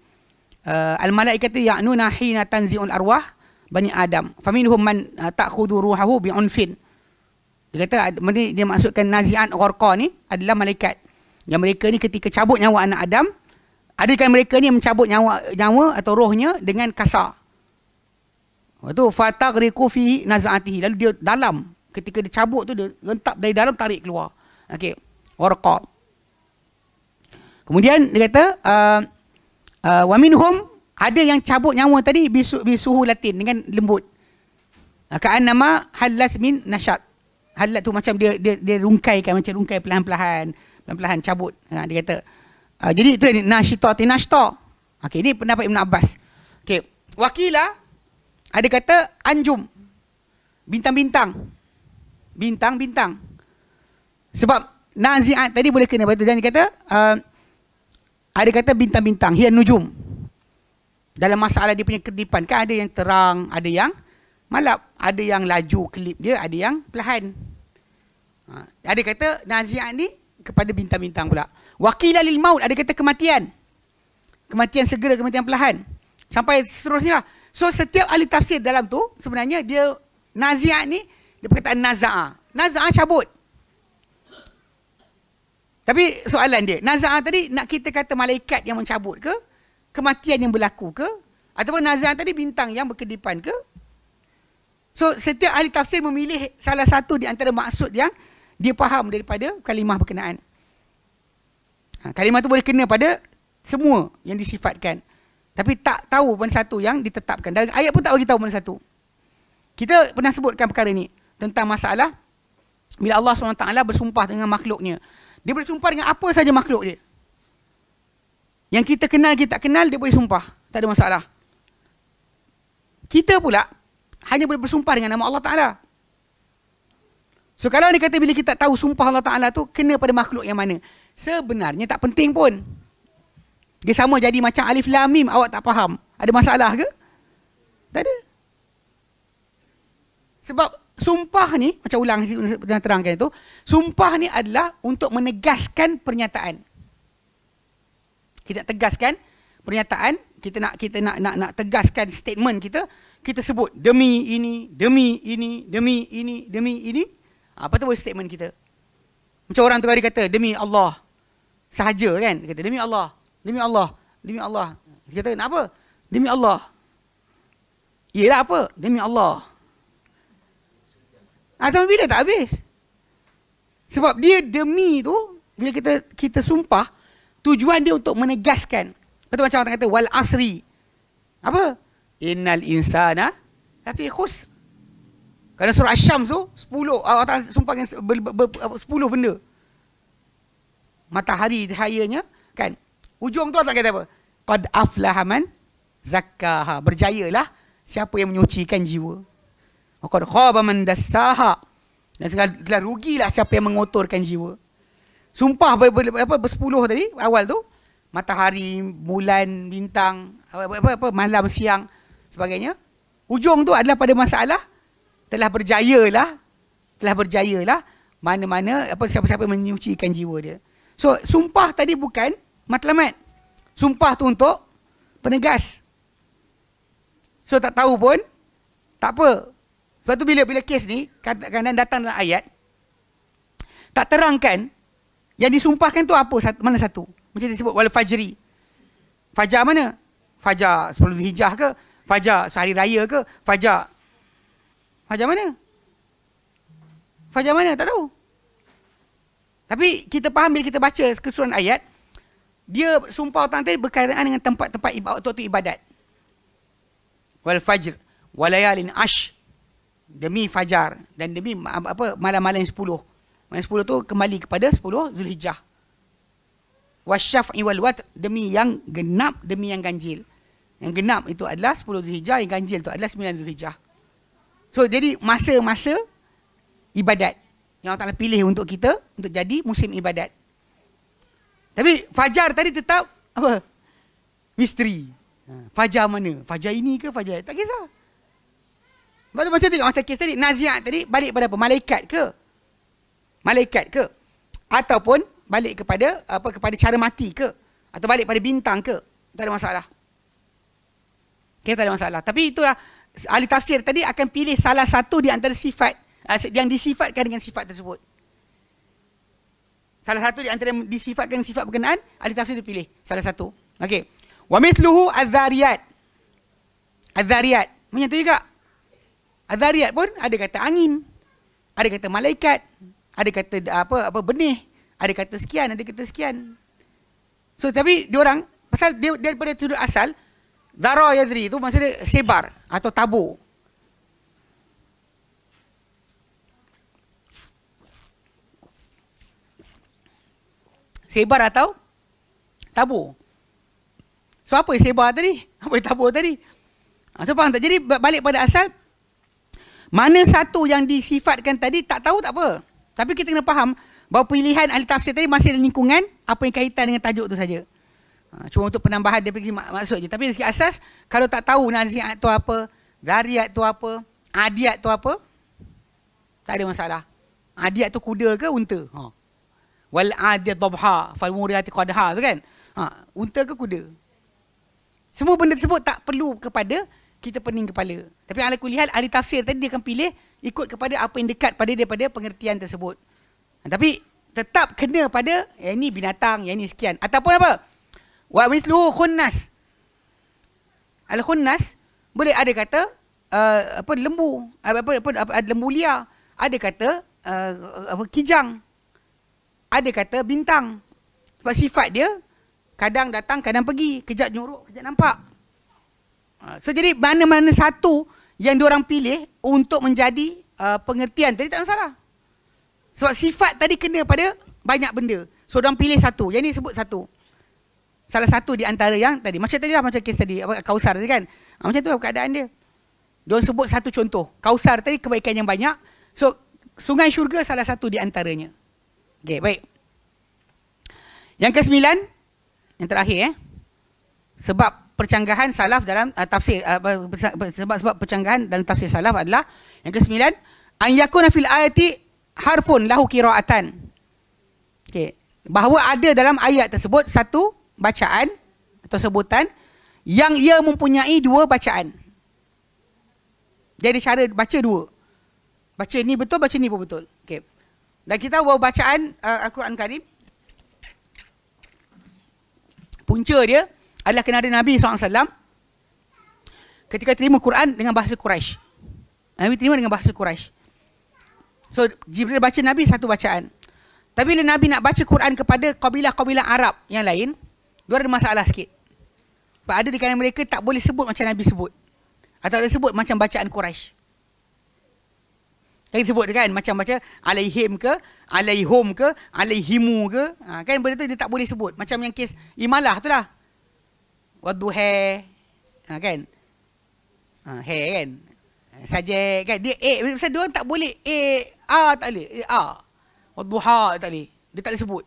uh, al-malaikat kata ya'nu nahina tanzi'un arwah bani adam faminhum man uh, ta'khudhu ruhahu bi'unfin dia kata dia maksudkan naziat gharqa ni adalah malaikat yang mereka ni ketika cabut nyawa anak adam adakah mereka ni mencabut nyawa nyawa atau rohnya dengan kasar waktu fataghriqu fi naz'atihi lalu dia dalam ketika dicabut tu dia rentap dari dalam tarik keluar okey warqa kemudian dia kata uh, uh, wa minhum ada yang cabut nyawa tadi bisu bisuhu latin dengan lembut ka'an nama halas min nashat. halat tu macam dia dia dia rungkaikan macam rungkai perlahan-perlahan perlahan-perlahan cabut ha, dia kata Uh, jadi itu ni nashta ti nashta. Okey ni pendapat Ibn Abbas. Okey, wakila ada kata anjum bintang-bintang. Bintang-bintang. Sebab naziat tadi boleh kena betul dan kata uh, ada kata bintang-bintang hian nujum. Dalam masalah dia punya kedipan kan ada yang terang, ada yang malap, ada yang laju kelip dia, ada yang perlahan. Uh, ada kata naziat ni kepada bintang-bintang pula. Wakilah lil maut ada kata kematian. Kematian segera, kematian perlahan. Sampai seterusnya lah. So setiap ahli tafsir dalam tu sebenarnya dia naziat ni dia perkataan naza'a. Naza'a cabut. Tapi soalan dia, naza'a tadi nak kita kata malaikat yang mencabut ke? Kematian yang berlaku ke? Ataupun naza'a tadi bintang yang berkedipan ke? So setiap ahli tafsir memilih salah satu di antara maksud yang dia faham daripada kalimah berkenaan. Ha, kalimah tu boleh kena pada semua yang disifatkan. Tapi tak tahu mana satu yang ditetapkan. Dan ayat pun tak bagi tahu mana satu. Kita pernah sebutkan perkara ni tentang masalah bila Allah SWT bersumpah dengan makhluknya. Dia boleh sumpah dengan apa saja makhluk dia. Yang kita kenal, kita tak kenal, dia boleh sumpah. Tak ada masalah. Kita pula hanya boleh bersumpah dengan nama Allah Ta'ala. So kalau ni kata bila kita tak tahu sumpah Allah Ta'ala tu Kena pada makhluk yang mana Sebenarnya tak penting pun Dia sama jadi macam alif lam mim Awak tak faham Ada masalah ke? Tak ada Sebab sumpah ni Macam ulang pernah terangkan itu Sumpah ni adalah untuk menegaskan pernyataan Kita tegaskan pernyataan kita nak kita nak nak nak tegaskan statement kita kita sebut demi ini demi ini demi ini demi ini, demi ini apa tu statement kita? Macam orang tu hari kata, demi Allah. Sahaja kan? Dia kata, demi Allah. Demi Allah. Demi Allah. Dia kata, nak apa? Demi Allah. Yelah apa? Demi Allah. Atau ah, ha, bila tak habis? Sebab dia demi tu, bila kita kita sumpah, tujuan dia untuk menegaskan. Lepas tu macam orang kata, wal asri. Apa? Innal insana. Tapi khus. Kerana surah Asyams tu 10 uh, Allah Ta'ala sumpah dengan ber, ber, ber, 10 benda Matahari hayanya, kan Ujung tu Allah kata apa Qad aflahaman zakkaha Berjayalah siapa yang menyucikan jiwa Qad khabaman dasaha dan telah, telah rugilah siapa yang mengotorkan jiwa. Sumpah ber, ber, ber, apa bersepuluh tadi awal tu matahari, bulan, bintang, apa, apa, apa, apa malam siang sebagainya. Ujung tu adalah pada masalah telah berjayalah telah berjayalah mana-mana apa siapa-siapa menyucikan jiwa dia. So sumpah tadi bukan matlamat. Sumpah tu untuk penegas. So tak tahu pun tak apa. Sebab tu bila bila kes ni kadang-kadang datang dalam ayat tak terangkan yang disumpahkan tu apa satu, mana satu. Macam dia sebut wal fajri. Fajar mana? Fajar 10 hijah ke? Fajar sehari raya ke? Fajar Fajar mana? Fajar mana? Tak tahu. Tapi kita faham bila kita baca keseluruhan ayat, dia sumpah orang tadi berkaitan dengan tempat-tempat waktu itu ibadat. Wal fajr, walayalin ash, demi fajar dan demi apa malam-malam yang sepuluh. Malam sepuluh tu kembali kepada sepuluh Zulhijjah. Wasyaf'i wal wat, demi yang genap, demi yang ganjil. Yang genap itu adalah 10 Zulhijjah, yang ganjil itu adalah 9 Zulhijjah. So jadi masa-masa ibadat yang Allah Ta'ala pilih untuk kita untuk jadi musim ibadat. Tapi fajar tadi tetap apa? Misteri. Ha, fajar mana? Fajar ini ke fajar? Tak kisah. Sebab macam tu macam kes tadi. Naziat tadi balik pada apa? Malaikat ke? Malaikat ke? Ataupun balik kepada apa kepada cara mati ke? Atau balik pada bintang ke? Tak ada masalah. Kita okay, tak ada masalah. Tapi itulah ahli tafsir tadi akan pilih salah satu di antara sifat ah, yang disifatkan dengan sifat tersebut. Salah satu di antara yang disifatkan dengan sifat berkenaan, ahli tafsir itu pilih salah satu. Okey. Wa mithluhu adzariyat. Adzariyat. Macam tu juga. Adzariyat pun ada kata angin. Ada kata malaikat. Ada kata apa apa benih. Ada kata sekian, ada kata sekian. So tapi diorang, pasal dia, daripada sudut asal, Dara Yadri itu maksudnya sebar atau tabu, Sebar atau tabu. So apa yang sebar tadi? (laughs) Apa yang tabu tadi? So ah, faham tak? Jadi balik pada asal, mana satu yang disifatkan tadi tak tahu tak apa. Tapi kita kena faham bahawa pilihan ahli tafsir tadi masih dalam lingkungan apa yang kaitan dengan tajuk tu saja. Ha, cuma untuk penambahan dia pergi mak- maksudnya. Tapi dari asas, kalau tak tahu nazi'at tu apa, gariat tu apa, adiat tu apa, tak ada masalah. Adiat tu kuda ke unta? Ha. Wal adiat dhabha fal muriati qadha tu kan? Ha, unta ke kuda? Semua benda tersebut tak perlu kepada kita pening kepala. Tapi ala kulihal ahli tafsir tadi dia akan pilih ikut kepada apa yang dekat pada dia pada pengertian tersebut. Ha, tapi tetap kena pada yang eh, ini binatang, yang ini sekian ataupun apa? wa mithlu khunnas al khunnas boleh ada kata uh, apa lembu apa apa, apa, apa ada lembu liar ada kata uh, apa kijang ada kata bintang sebab sifat dia kadang datang kadang pergi kejap nyuruk kejap nampak uh, so jadi mana-mana satu yang diorang pilih untuk menjadi uh, pengertian tadi tak masalah sebab sifat tadi kena pada banyak benda so diorang pilih satu yang ni sebut satu salah satu di antara yang tadi macam tadi lah macam kes tadi kausar tadi kan ah, macam tu lah keadaan dia dia sebut satu contoh kausar tadi kebaikan yang banyak so sungai syurga salah satu di antaranya okey baik yang ke sembilan yang terakhir eh sebab percanggahan salaf dalam uh, tafsir uh, sebab sebab percanggahan dalam tafsir salaf adalah yang ke sembilan an yakuna fil ayati harfun lahu qiraatan okey bahawa ada dalam ayat tersebut satu bacaan atau sebutan yang ia mempunyai dua bacaan. Jadi cara baca dua. Baca ni betul, baca ni pun betul. Okay. Dan kita tahu bacaan uh, Al-Quran Karim, punca dia adalah kena ada Nabi SAW ketika terima Quran dengan bahasa Quraisy. Nabi terima dengan bahasa Quraisy. So Jibril baca Nabi satu bacaan. Tapi bila Nabi nak baca Quran kepada kabilah-kabilah Arab yang lain, dia ada masalah sikit. Sebab ada di kalangan mereka tak boleh sebut macam Nabi sebut. Atau ada sebut macam bacaan Quraisy. Lagi kan sebut kan macam baca alaihim ke, alaihum ke, alaihimu ke. Ha, kan benda tu dia tak boleh sebut. Macam yang kes imalah tu lah. Wadduhe. Ha, kan? Ha, he kan? Saja kan? Dia eh. Sebab dia orang tak boleh eh. A tak boleh. Eh, A. waduha tak boleh. Dia tak boleh sebut.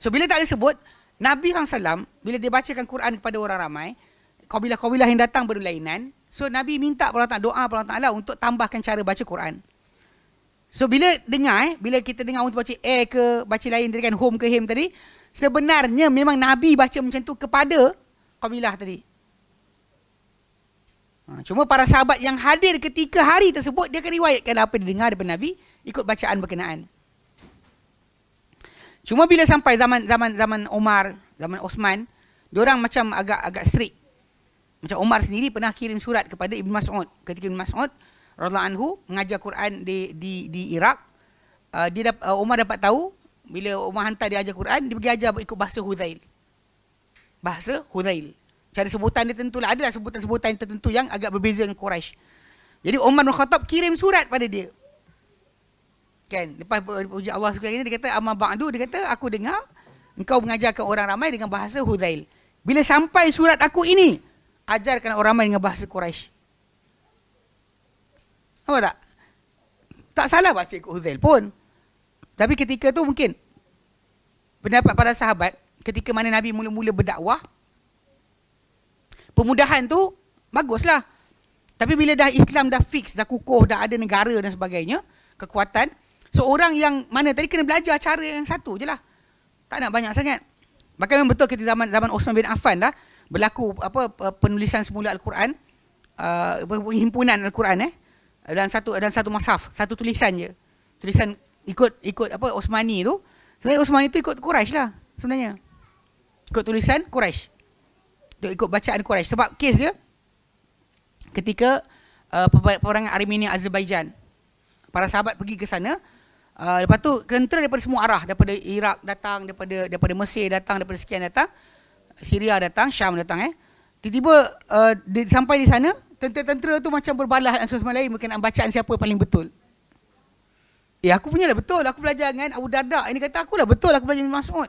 So bila tak boleh sebut, Nabi salam bila dia bacakan Quran kepada orang ramai, kabilah-kabilah yang datang berlainan. So Nabi minta kepada Allah doa kepada Allah untuk tambahkan cara baca Quran. So bila dengar eh, bila kita dengar orang baca air ke, baca lain tadi kan home ke him tadi, sebenarnya memang Nabi baca macam tu kepada kabilah tadi. Ha, cuma para sahabat yang hadir ketika hari tersebut dia akan riwayatkan apa dia dengar daripada Nabi ikut bacaan berkenaan. Cuma bila sampai zaman zaman zaman Omar, zaman Osman, orang macam agak agak strict. Macam Omar sendiri pernah kirim surat kepada Ibn Mas'ud ketika Ibn Mas'ud radhiallahu anhu mengajar Quran di di di Iraq. Uh, dia dapat uh, dapat tahu bila Omar hantar dia ajar Quran, dia pergi ajar ikut bahasa Hudail. Bahasa Hudail. cari sebutan dia tentulah ada lah sebutan-sebutan tertentu yang agak berbeza dengan Quraisy. Jadi Omar bin Khattab kirim surat pada dia kan lepas puji Allah sekali ini dia kata amma ba'du dia kata aku dengar engkau mengajarkan orang ramai dengan bahasa Hudail bila sampai surat aku ini ajarkan orang ramai dengan bahasa Quraisy apa tak tak salah baca ikut Hudail pun tapi ketika tu mungkin pendapat para sahabat ketika mana Nabi mula-mula berdakwah pemudahan tu baguslah tapi bila dah Islam dah fix dah kukuh dah ada negara dan sebagainya kekuatan So orang yang mana tadi kena belajar cara yang satu je lah. Tak nak banyak sangat. Bahkan memang betul kita zaman zaman Osman bin Affan lah berlaku apa penulisan semula Al-Quran uh, himpunan Al-Quran eh dan satu dan satu masaf satu tulisan je. Tulisan ikut ikut apa Osmani tu. Sebenarnya Osmani tu ikut Quraisy lah sebenarnya. Ikut tulisan Quraisy. Dia ikut bacaan Quraisy sebab kes dia ketika uh, peperangan Armenia Azerbaijan. Para sahabat pergi ke sana, Uh, lepas tu kentera daripada semua arah daripada Iraq datang daripada daripada Mesir datang daripada sekian datang Syria datang Syam datang eh tiba-tiba uh, sampai di sana tentera-tentera tu macam berbalah dengan sesama lain mungkin nak bacaan siapa paling betul Ya eh, aku punya lah betul aku belajar dengan Abu Darda ini kata aku lah betul aku belajar dengan Mahmud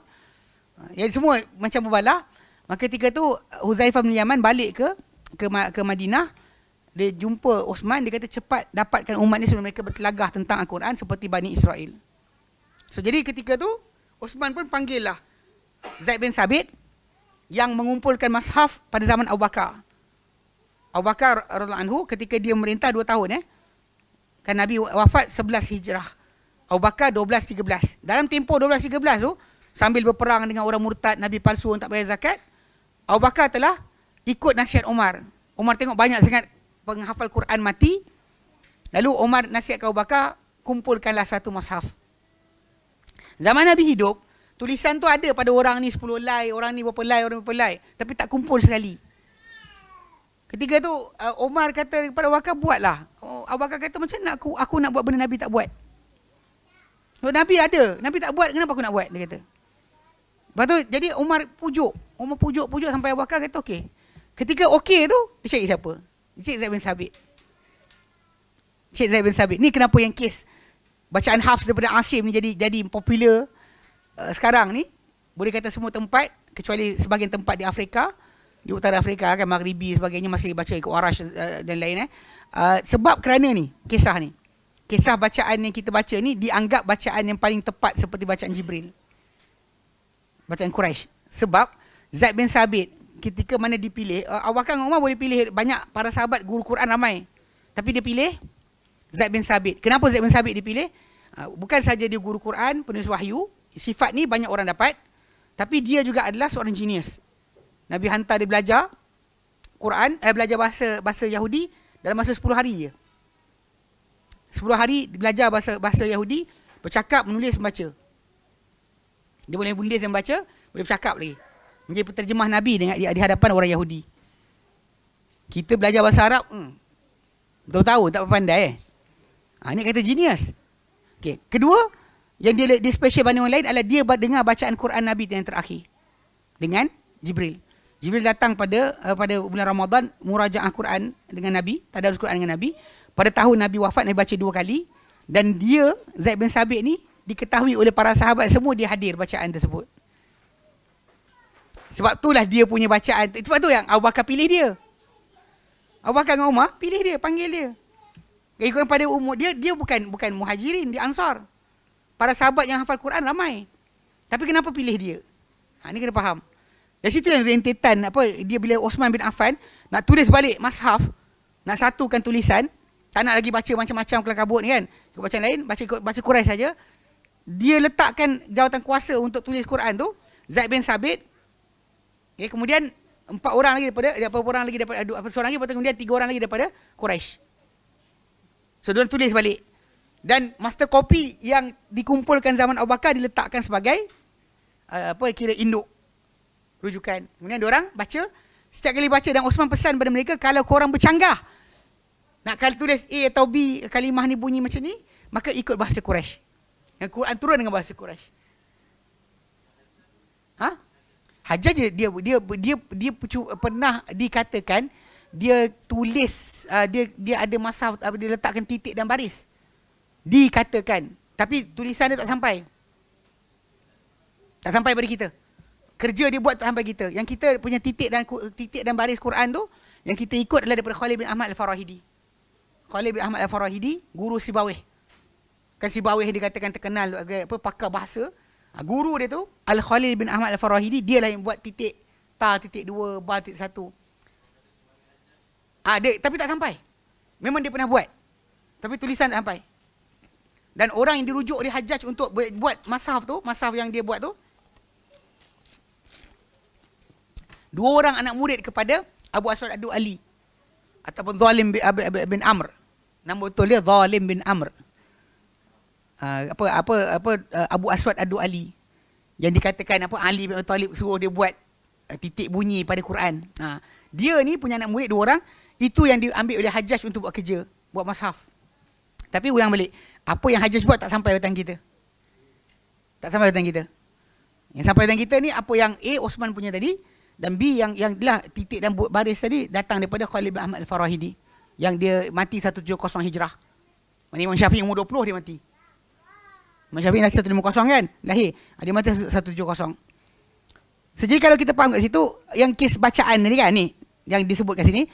Ya ah, semua macam berbalah maka ketika tu Huzaifah bin Yaman balik ke ke, ke Madinah dia jumpa Osman dia kata cepat dapatkan umat ni sebelum mereka bertelagah tentang Al-Quran seperti Bani Israel. So jadi ketika tu Osman pun panggil lah Zaid bin Sabit yang mengumpulkan mashaf pada zaman Abu Bakar. Abu Bakar radhiallahu anhu ketika dia merintah 2 tahun eh kan Nabi wafat 11 Hijrah. Abu Bakar 12 13. Dalam tempoh 12 13 tu sambil berperang dengan orang murtad, Nabi palsu orang tak bayar zakat, Abu Bakar telah ikut nasihat Umar. Umar tengok banyak sangat penghafal Quran mati. Lalu Umar nasihat kau Bakar, kumpulkanlah satu mushaf. Zaman Nabi hidup, tulisan tu ada pada orang ni 10 lay, orang ni berapa lay, orang ni berapa lay. Tapi tak kumpul sekali. Ketiga tu, uh, Omar kata kepada Abu buatlah. Oh, Abu Bakar kata, macam nak aku, aku nak buat benda Nabi tak buat? Sebab Nabi ada. Nabi tak buat, kenapa aku nak buat? Dia kata. Lepas tu, jadi Omar pujuk. Omar pujuk, pujuk sampai Abu kata, okey. Ketika okey tu, dia cari siapa? Encik Zaid bin Sabit. Encik Zaid bin Sabit. Ni kenapa yang kes bacaan Hafs daripada Asim ni jadi jadi popular uh, sekarang ni. Boleh kata semua tempat kecuali sebahagian tempat di Afrika. Di utara Afrika kan, Maghribi sebagainya masih dibaca ikut Waraj uh, dan lain eh. Uh, sebab kerana ni, kisah ni. Kisah bacaan yang kita baca ni dianggap bacaan yang paling tepat seperti bacaan Jibril. Bacaan Quraisy. Sebab Zaid bin Sabit ketika mana dipilih uh, awak kan Umar boleh pilih banyak para sahabat guru Quran ramai tapi dia pilih Zaid bin Sabit kenapa Zaid bin Sabit dipilih uh, bukan saja dia guru Quran penulis wahyu sifat ni banyak orang dapat tapi dia juga adalah seorang genius Nabi hantar dia belajar Quran eh belajar bahasa bahasa Yahudi dalam masa 10 hari je 10 hari belajar bahasa bahasa Yahudi bercakap menulis membaca dia boleh menulis dan baca boleh bercakap lagi menjadi penterjemah Nabi dengan di, di hadapan orang Yahudi. Kita belajar bahasa Arab, hmm, tahu-tahu tak pandai. Eh? Ha, ini kata genius. Okay. Kedua, yang dia, dia special banding orang lain adalah dia dengar bacaan Quran Nabi yang terakhir. Dengan Jibril. Jibril datang pada uh, pada bulan Ramadan, murajaah Quran dengan Nabi, tadarus Quran dengan Nabi. Pada tahun Nabi wafat, Nabi baca dua kali. Dan dia, Zaid bin Sabit ni, diketahui oleh para sahabat semua dia hadir bacaan tersebut. Sebab tu lah dia punya bacaan. Sebab tu yang Abu Bakar pilih dia. Abu Bakar dengan Umar pilih dia, panggil dia. Ikutkan pada umur dia, dia bukan bukan muhajirin, dia ansar. Para sahabat yang hafal Quran ramai. Tapi kenapa pilih dia? Ha, ini kena faham. Dari situ yang rentetan, apa, dia bila Osman bin Affan nak tulis balik mashaf, nak satukan tulisan, tak nak lagi baca macam-macam kelak kabut ni kan. Ikut bacaan lain, baca, baca Quran saja. Dia letakkan jawatan kuasa untuk tulis Quran tu, Zaid bin Sabit Okay, kemudian empat orang lagi daripada apa orang lagi daripada dua apa seorang lagi lepas kemudian tiga orang lagi daripada Quraisy. So dia tulis balik. Dan master copy yang dikumpulkan zaman Abu Bakar diletakkan sebagai uh, apa kira induk rujukan. Kemudian orang baca setiap kali baca dan Osman pesan kepada mereka kalau orang bercanggah nak kali tulis A atau B kalimah ni bunyi macam ni maka ikut bahasa Quraisy. Yang Quran turun dengan bahasa Quraisy. Ha? Hajar je dia dia dia dia, dia pernah dikatakan dia tulis uh, dia dia ada masa uh, dia letakkan titik dan baris. Dikatakan tapi tulisan dia tak sampai. Tak sampai pada kita. Kerja dia buat tak sampai kita. Yang kita punya titik dan titik dan baris Quran tu yang kita ikut adalah daripada Khalid bin Ahmad Al-Farahidi. Khalid bin Ahmad Al-Farahidi, guru Sibawih. Kan Sibawih dikatakan terkenal apa pakar bahasa Ah, guru dia tu Al-Khalil bin Ahmad Al-Farahidi dia lah yang buat titik ta titik dua ba titik satu. Ah, dia, tapi tak sampai. Memang dia pernah buat. Tapi tulisan tak sampai. Dan orang yang dirujuk di Hajjaj untuk buat masaf tu, masaf yang dia buat tu. Dua orang anak murid kepada Abu Aswad Adu Ali. Ataupun Zalim bin, bin Amr. Nama betul dia Zalim bin Amr uh, apa apa apa uh, Abu Aswad Adu Ali yang dikatakan apa Ali bin Talib suruh dia buat uh, titik bunyi pada Quran. Ha. dia ni punya anak murid dua orang itu yang diambil oleh Hajjaj untuk buat kerja, buat mushaf. Tapi ulang balik, apa yang Hajjaj buat tak sampai datang kita. Tak sampai datang kita. Yang sampai datang kita ni apa yang A Osman punya tadi dan B yang yang dia lah titik dan baris tadi datang daripada Khalid bin Ahmad Al-Farahidi yang dia mati 170 Hijrah. Mana Imam Syafi'i umur 20 dia mati. Macam Syafiq lahir 150 kan? Lahir. Ah, dia mati 170. So, jadi kalau kita faham kat situ, yang kes bacaan ni kan ni, yang disebut kat sini,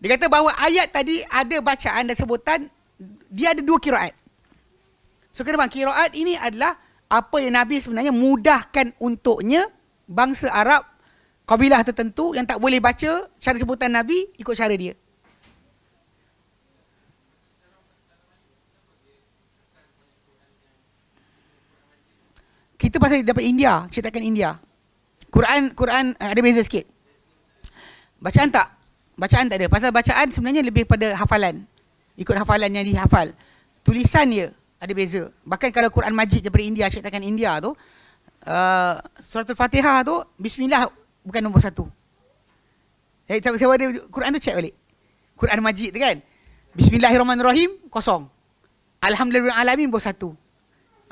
dia kata bahawa ayat tadi ada bacaan dan sebutan, dia ada dua kiraat. So, kena faham, kiraat ini adalah apa yang Nabi sebenarnya mudahkan untuknya bangsa Arab, kabilah tertentu yang tak boleh baca cara sebutan Nabi, ikut cara dia. kita pasal dapat India, ceritakan India. Quran Quran eh, ada beza sikit. Bacaan tak? Bacaan tak ada. Pasal bacaan sebenarnya lebih pada hafalan. Ikut hafalan yang dihafal. Tulisan dia ada beza. Bahkan kalau Quran Majid daripada India, ceritakan India tu, uh, eh, surat fatihah tu, Bismillah bukan nombor satu. Eh, tak siapa ada Quran tu, cek balik. Quran Majid tu kan? Bismillahirrahmanirrahim, kosong. Alhamdulillahirrahmanirrahim, nombor satu.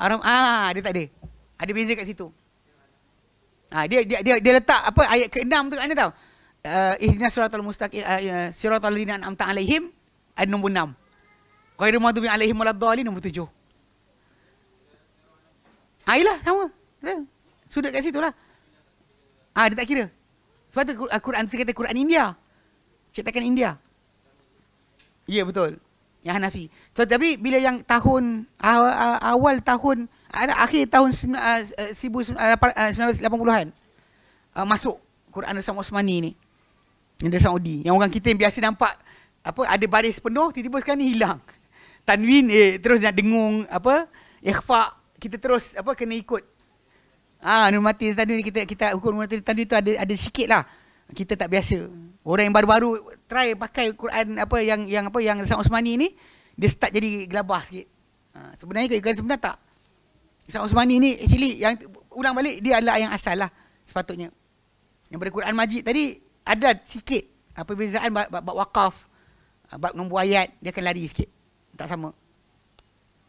Aram, ah, dia tak ada. Ada beza kat situ. Ha, dia, dia dia dia letak apa ayat ke-6 tu kat mana tahu? Uh, eh, Ihdinas siratal mustaqim uh, eh, eh, siratal ladzina an'amta alaihim ayat nombor 6. Ghairu maghdubi alaihim waladdallin nombor 7. Ayalah ha, sama. Sudut kat situ lah. Ah ha, dia tak kira. Sebab tu Quran saya kata Quran India. Ceritakan India. Ya yeah, betul. Yang Hanafi. So, tapi bila yang tahun awal tahun akhir tahun 1980-an eh, eh, eh, uh, masuk Quran Al-Sam Osmani ni yang dari Saudi yang orang kita yang biasa nampak apa ada baris penuh tiba-tiba sekarang ni hilang tanwin eh, terus nak dengung apa ikhfa kita terus apa kena ikut ah ha, nurmati tanwin kita kita ukur nurmati tanwin tu ada ada sikit lah kita tak biasa orang yang baru-baru try pakai Quran apa yang yang apa yang Al-Sam Osmani ni dia start jadi gelabah sikit ha, sebenarnya kan sebenarnya tak Kisah Osmani ni actually yang ulang balik dia adalah yang asal lah sepatutnya. Yang pada Quran Majid tadi ada sikit uh, perbezaan bab, bab, bab wakaf, ah, bab nombor ayat dia akan lari sikit. Tak sama.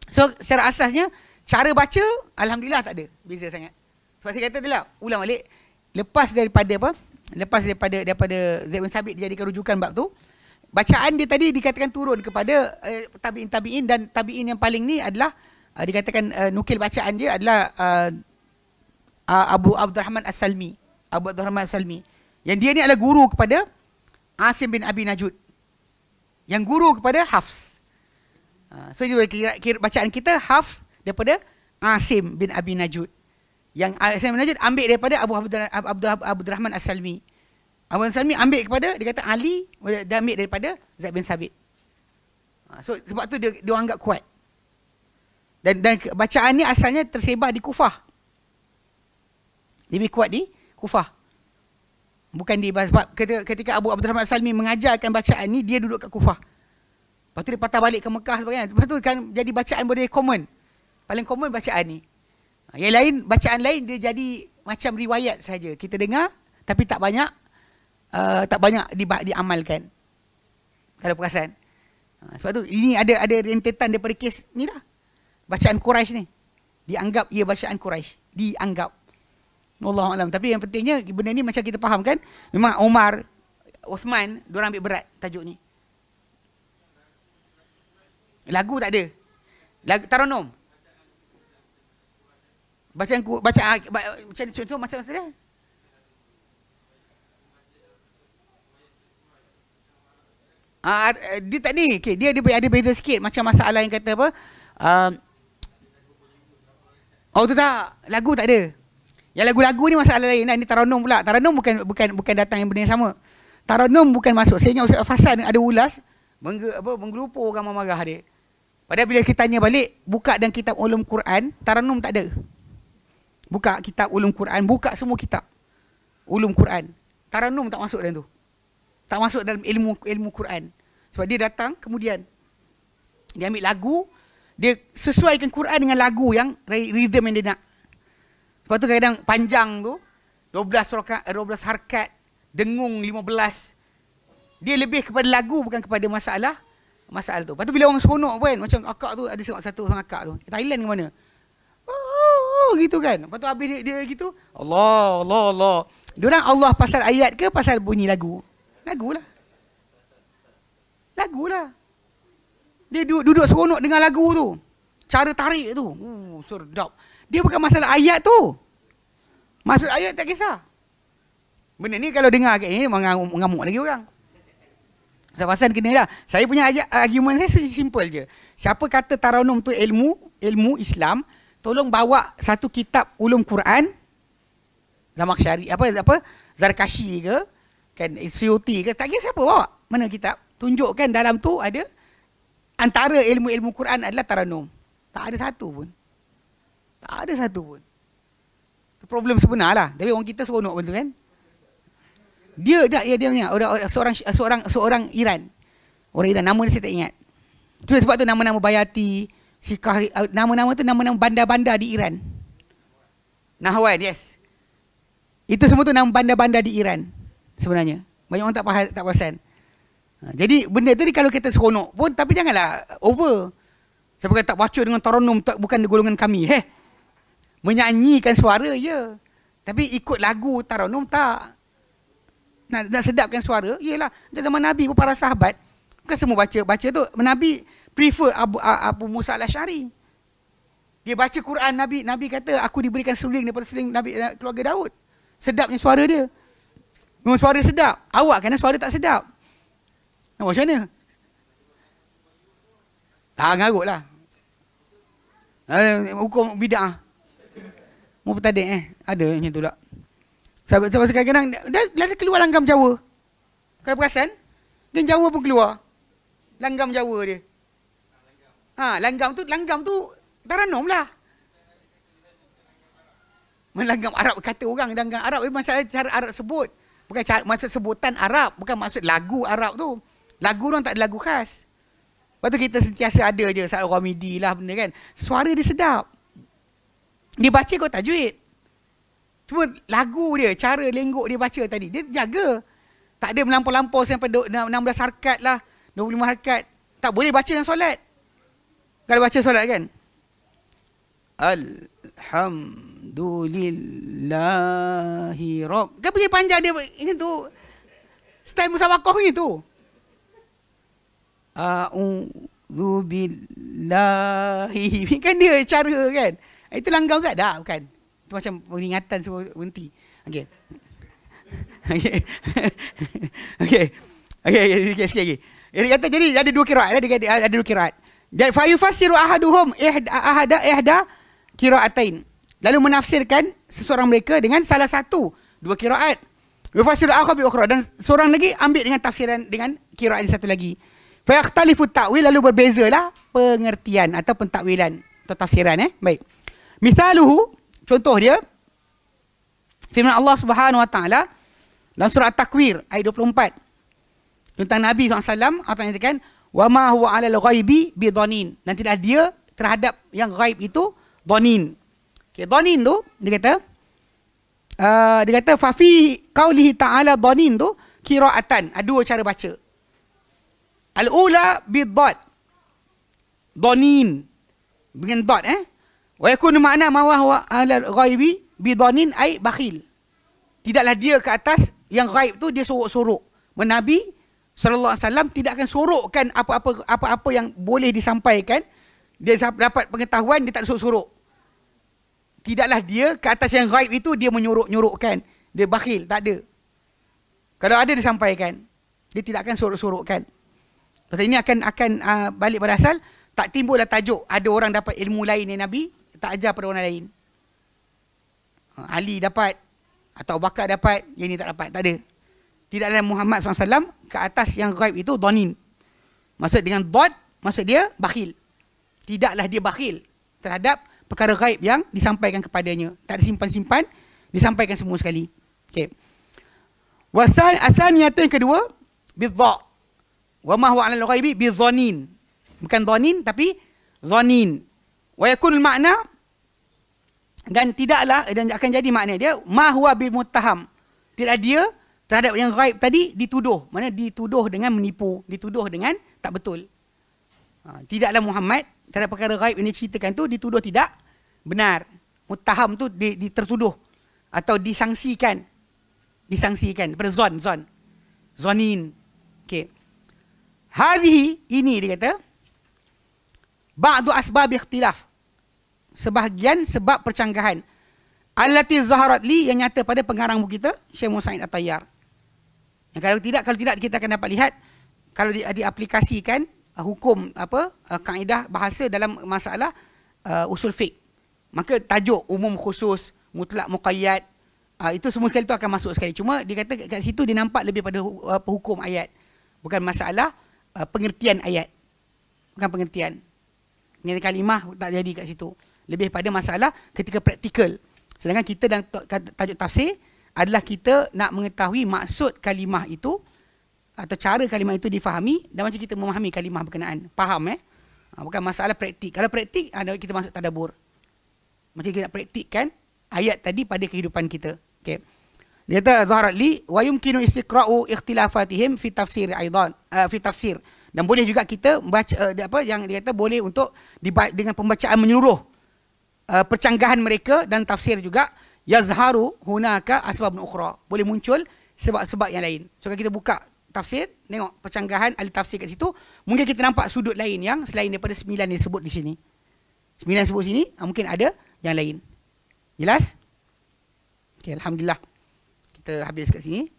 So secara asasnya cara baca alhamdulillah tak ada beza sangat. Sebab saya kata lah ulang balik lepas daripada apa? Lepas daripada daripada Zaid bin Sabit dijadikan rujukan bab tu, bacaan dia tadi dikatakan turun kepada uh, eh, tabi'in tabi'in dan tabi'in yang paling ni adalah uh, dikatakan uh, nukil bacaan dia adalah uh, uh, Abu Abdurrahman As-Salmi. Abu Abdurrahman As-Salmi. Yang dia ni adalah guru kepada Asim bin Abi Najud. Yang guru kepada Hafs. Uh, so, kira, kira, bacaan kita Hafs daripada Asim bin Abi Najud. Yang Asim bin Najud ambil daripada Abu Abdurrahman As-Salmi. Abu Salmi ambil kepada dia kata Ali dia ambil daripada Zaid bin Sabit. So sebab tu dia dia anggap kuat. Dan, dan bacaan ni asalnya tersebar di Kufah. Lebih kuat di Kufah. Bukan di sebab ketika Abu Abdul Rahman Salmi mengajarkan bacaan ni, dia duduk kat Kufah. Lepas tu dia patah balik ke Mekah sebagainya. Lepas tu kan jadi bacaan boleh common. Paling common bacaan ni. Ha, yang lain, bacaan lain dia jadi macam riwayat saja Kita dengar tapi tak banyak uh, tak banyak di, diamalkan. Kalau perasan. Ha, sebab tu ini ada ada rentetan daripada kes ni lah bacaan Quraisy ni. Dianggap ia bacaan Quraisy, dianggap. Wallahu alam. Tapi yang pentingnya benda ni macam kita faham kan, memang Umar Uthman dia ambil berat tajuk ni. Lagu tak ada. Lagu Taranum. Bacaan ku baca ah, macam ni contoh macam dia. Ah, dia tak ni. Okay, dia, dia ada beza sikit macam masalah yang kata apa? Uh, Oh tu tak lagu tak ada. Yang lagu-lagu ni masalah lain lah. Ini Taranum pula. Taranum bukan bukan bukan datang yang benda yang sama. Taranum bukan masuk. Saya ingat Ustaz Fasan ada ulas. Meng, apa, menggelupur orang marah dia. Padahal bila kita tanya balik. Buka dan kitab ulum Quran. Taranum tak ada. Buka kitab ulum Quran. Buka semua kitab. Ulum Quran. Taranum tak masuk dalam tu. Tak masuk dalam ilmu ilmu Quran. Sebab dia datang kemudian. Dia ambil lagu dia sesuaikan Quran dengan lagu yang rhythm yang dia nak. Sebab tu kadang panjang tu 12 rakaat 12 harakat, dengung 15. Dia lebih kepada lagu bukan kepada masalah masalah tu. Patut bila orang seronok pun macam akak tu ada seorang satu orang akak tu. Thailand ke mana? Oh, oh, oh gitu kan. Patut habis dia, dia gitu. Allah Allah Allah. Diorang Allah pasal ayat ke pasal bunyi lagu? Lagulah. Lagulah. Dia duduk, duduk seronok dengan lagu tu. Cara tarik tu. Uh, sedap. Dia bukan masalah ayat tu. Maksud ayat tak kisah. Benda ni kalau dengar kat ini, mengamuk, mengamuk lagi orang. pasal kena lah. Saya punya ajak, argument saya simple je. Siapa kata Taranum tu ilmu, ilmu Islam, tolong bawa satu kitab ulum Quran, Zamakhsyari, apa, apa, Zarkashi ke, kan, Isyuti ke, tak kira siapa bawa. Mana kitab? Tunjukkan dalam tu ada antara ilmu-ilmu Quran adalah taranum. Tak ada satu pun. Tak ada satu pun. Itu problem sebenarlah. Tapi orang kita seronok betul kan? Dia ya, dia, dia dia ni orang, orang seorang seorang seorang Iran. Orang Iran nama dia saya tak ingat. Tu sebab tu nama-nama Bayati, Sikah uh, nama-nama tu nama-nama bandar-bandar di Iran. Nahwan, yes. Itu semua tu nama bandar-bandar di Iran sebenarnya. Banyak orang tak faham tak perasan. Ha, jadi benda tadi kalau kita seronok pun tapi janganlah over. Saya kata tak bacut dengan taronum tak bukan golongan kami heh. Menyanyikan suara ya. Tapi ikut lagu taronum tak. Nak, nak sedapkan suara iyalah. ialah zaman Nabi pun para sahabat bukan semua baca baca tu Nabi prefer Abu, Abu Musa Al-Syari. Dia baca Quran Nabi Nabi kata aku diberikan suling daripada suling Nabi eh, keluarga Daud. Sedapnya suara dia. Memang suara sedap. Awak kena suara tak sedap. Nak buat macam mana? Tak ngarut lah. Eh, hukum bid'ah. Mau petadik eh. Ada macam tu lah. Sebab sebab kadang-kadang dia, dia, dia keluar langgam Jawa. Kau perasan, dia Jawa pun keluar. Langgam Jawa dia. Ha, langgam tu langgam tu taranum lah. Melanggam Arab kata orang langgam Arab eh, masalah cara Arab sebut. Bukan cara, maksud sebutan Arab, bukan maksud lagu Arab tu. Lagu orang tak ada lagu khas. Lepas tu kita sentiasa ada je saat komedi lah benda kan. Suara dia sedap. Dia baca kau tak juit. Cuma lagu dia, cara lenggok dia baca tadi, dia jaga. Tak ada melampau-lampau sampai 16 harkat lah, 25 harkat. Tak boleh baca dalam solat. Kalau baca solat kan? Alhamdulillahi Rabb. Kan pergi panjang dia ini tu. Style musabakoh ni tu. A'udzubillahi (laughs) Kan dia cara kan Itu langgau kat dah bukan Itu macam peringatan semua berhenti Okay Okay (laughs) Okay Okay, okay. sikit lagi Jadi kata jadi ada dua kiraat ada, ada, ada dua kiraat Dan fa'yu fasiru ahaduhum Ehda ahada ehda Kiraatain Lalu menafsirkan Seseorang mereka dengan salah satu Dua kiraat Yufasiru akhobi ukhra Dan seorang lagi ambil dengan tafsiran Dengan kiraat satu lagi Fayakhtalifu ta'wil lalu berbezalah pengertian atau pentakwilan atau tafsiran eh. Baik. Misaluhu contoh dia firman Allah Subhanahu wa taala dalam surah At-Takwir ayat 24 tentang Nabi SAW alaihi wasallam wa ma huwa 'alal ghaibi bi dhanin nanti dah dia terhadap yang ghaib itu dhanin. Okey, dhanin tu dia kata uh, dia kata fa fi qaulihi ta'ala dhanin tu qira'atan. Ada dua cara baca. Al-ula bidot. Donin. Dengan dot eh. Wa yakunu makna mawah wa ahlal ghaibi bidonin ay bakhil. Tidaklah dia ke atas yang ghaib tu dia sorok-sorok. Menabi sallallahu alaihi wasallam tidak akan sorokkan apa-apa apa-apa yang boleh disampaikan. Dia dapat pengetahuan dia tak sorok-sorok. Tidaklah dia ke atas yang ghaib itu dia menyorok-nyorokkan. Dia bakhil, tak ada. Kalau ada disampaikan, dia tidak akan sorok-sorokkan. Pasal ini akan akan uh, balik pada asal tak timbullah tajuk ada orang dapat ilmu lain ni Nabi tak ajar pada orang lain. Uh, Ali dapat atau Bakar dapat, yang ini tak dapat, tak ada. Tidak ada Muhammad SAW ke atas yang gaib itu donin. Maksud dengan dot, maksud dia bakhil. Tidaklah dia bakhil terhadap perkara gaib yang disampaikan kepadanya. Tak ada simpan-simpan, disampaikan semua sekali. Okay. Wasan asaniyatun yang kedua, bidhaq wa ma huwa 'alal ghaibi bi dhanin bukan dhanin tapi dhanin wa yakun makna dan tidaklah dan akan jadi makna dia ma huwa bi muttaham tidak dia terhadap yang ghaib tadi dituduh mana dituduh dengan menipu dituduh dengan tak betul ha, tidaklah Muhammad terhadap perkara ghaib yang diceritakan tu dituduh tidak benar muttaham tu dituduh atau disangsikan disangsikan pada zon zon zonin okey Hadihi ini dia kata Ba'du asbab ikhtilaf Sebahagian sebab percanggahan Allati zaharat li yang nyata pada pengarang buku kita Syekh Musaid at yang kalau tidak kalau tidak kita akan dapat lihat kalau di, aplikasikan uh, hukum apa uh, kaedah bahasa dalam masalah uh, usul fiqh maka tajuk umum khusus mutlak muqayyad uh, itu semua sekali itu akan masuk sekali cuma dia kata kat situ dia nampak lebih pada uh, hukum ayat bukan masalah uh, pengertian ayat. Bukan pengertian. Nyata kalimah tak jadi kat situ. Lebih pada masalah ketika praktikal. Sedangkan kita dalam kan, tajuk tafsir adalah kita nak mengetahui maksud kalimah itu atau cara kalimah itu difahami dan macam kita memahami kalimah berkenaan. Faham eh? Ah, bukan masalah praktik. Kalau praktik, ada ah, kita masuk tadabur. Macam kita nak praktikkan ayat tadi pada kehidupan kita. Okay. Dia kata zaharat li wa yumkinu istiqra'u ikhtilafatihim fi tafsir aidan uh, fi tafsir. Dan boleh juga kita baca uh, eh, apa yang dia kata boleh untuk dengan pembacaan menyeluruh uh, percanggahan mereka dan tafsir juga yazharu hunaka asbabun ukhra. Boleh muncul sebab-sebab yang lain. So kita buka tafsir, tengok percanggahan ahli tafsir kat situ, mungkin kita nampak sudut lain yang selain daripada sembilan yang sebut di sini. Sembilan sebut sini, mungkin ada yang lain. Jelas? Okay, Alhamdulillah kita habis kat sini.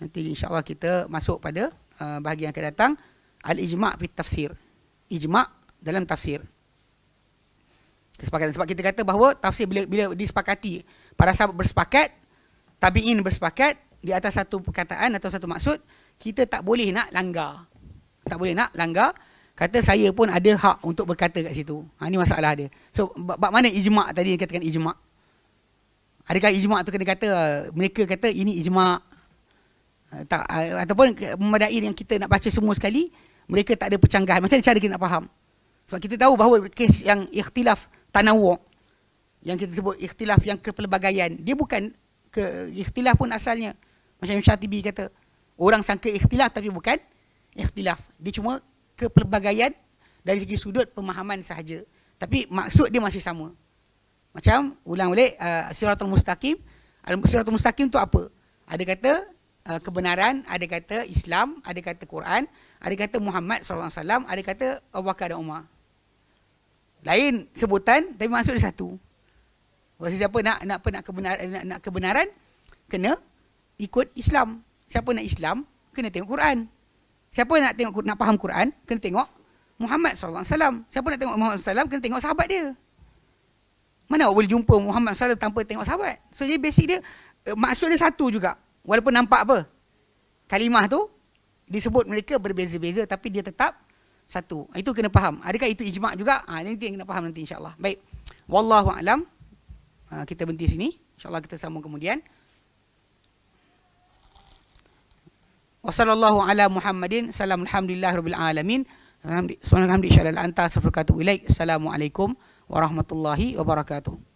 Nanti insya-Allah kita masuk pada uh, bahagian yang akan datang al-ijma' fi tafsir. Ijma' dalam tafsir. Kesepakatan sebab kita kata bahawa tafsir bila bila disepakati para sahabat bersepakat, tabi'in bersepakat di atas satu perkataan atau satu maksud, kita tak boleh nak langgar. Tak boleh nak langgar kata saya pun ada hak untuk berkata kat situ. Ha ni masalah dia. So bab mana ijma' tadi yang katakan ijma'? adakah ijma' tu kena kata mereka kata ini ijma' eh, tak eh, ataupun memadai yang kita nak baca semua sekali mereka tak ada percanggahan macam mana cara kita nak faham sebab kita tahu bahawa kes yang ikhtilaf tanawuk yang kita sebut ikhtilaf yang kepelbagaian dia bukan ke ikhtilaf pun asalnya macam yang Syatibi kata orang sangka ikhtilaf tapi bukan ikhtilaf dia cuma kepelbagaian dari segi sudut pemahaman sahaja tapi maksud dia masih sama macam ulang balik uh, siratul mustaqim. Siratul mustaqim tu apa? Ada kata uh, kebenaran, ada kata Islam, ada kata Quran, ada kata Muhammad SAW ada kata Abu Bakar dan Umar. Lain sebutan tapi maksud dia satu. Bagi siapa nak nak nak kebenaran nak, nak kebenaran kena ikut Islam. Siapa nak Islam kena tengok Quran. Siapa nak tengok nak faham Quran kena tengok Muhammad SAW. Siapa nak tengok Muhammad SAW, kena tengok sahabat dia. Mana awak boleh jumpa Muhammad SAW tanpa tengok sahabat? So, jadi basic dia, eh, maksud dia satu juga. Walaupun nampak apa? Kalimah tu, disebut mereka berbeza-beza tapi dia tetap satu. Itu kena faham. Adakah itu ijma' juga? Ha, nanti yang kena faham nanti insyaAllah. Baik. Wallahu a'lam. Ha, kita berhenti sini. InsyaAllah kita sambung kemudian. Wassalamualaikum ala Muhammadin. Salam alhamdulillah rabbil alamin. Alhamdulillah. Alhamdulillah. Alhamdulillah. Alhamdulillah. Alhamdulillah. Alhamdulillah warahmatullahi wabarakatuh.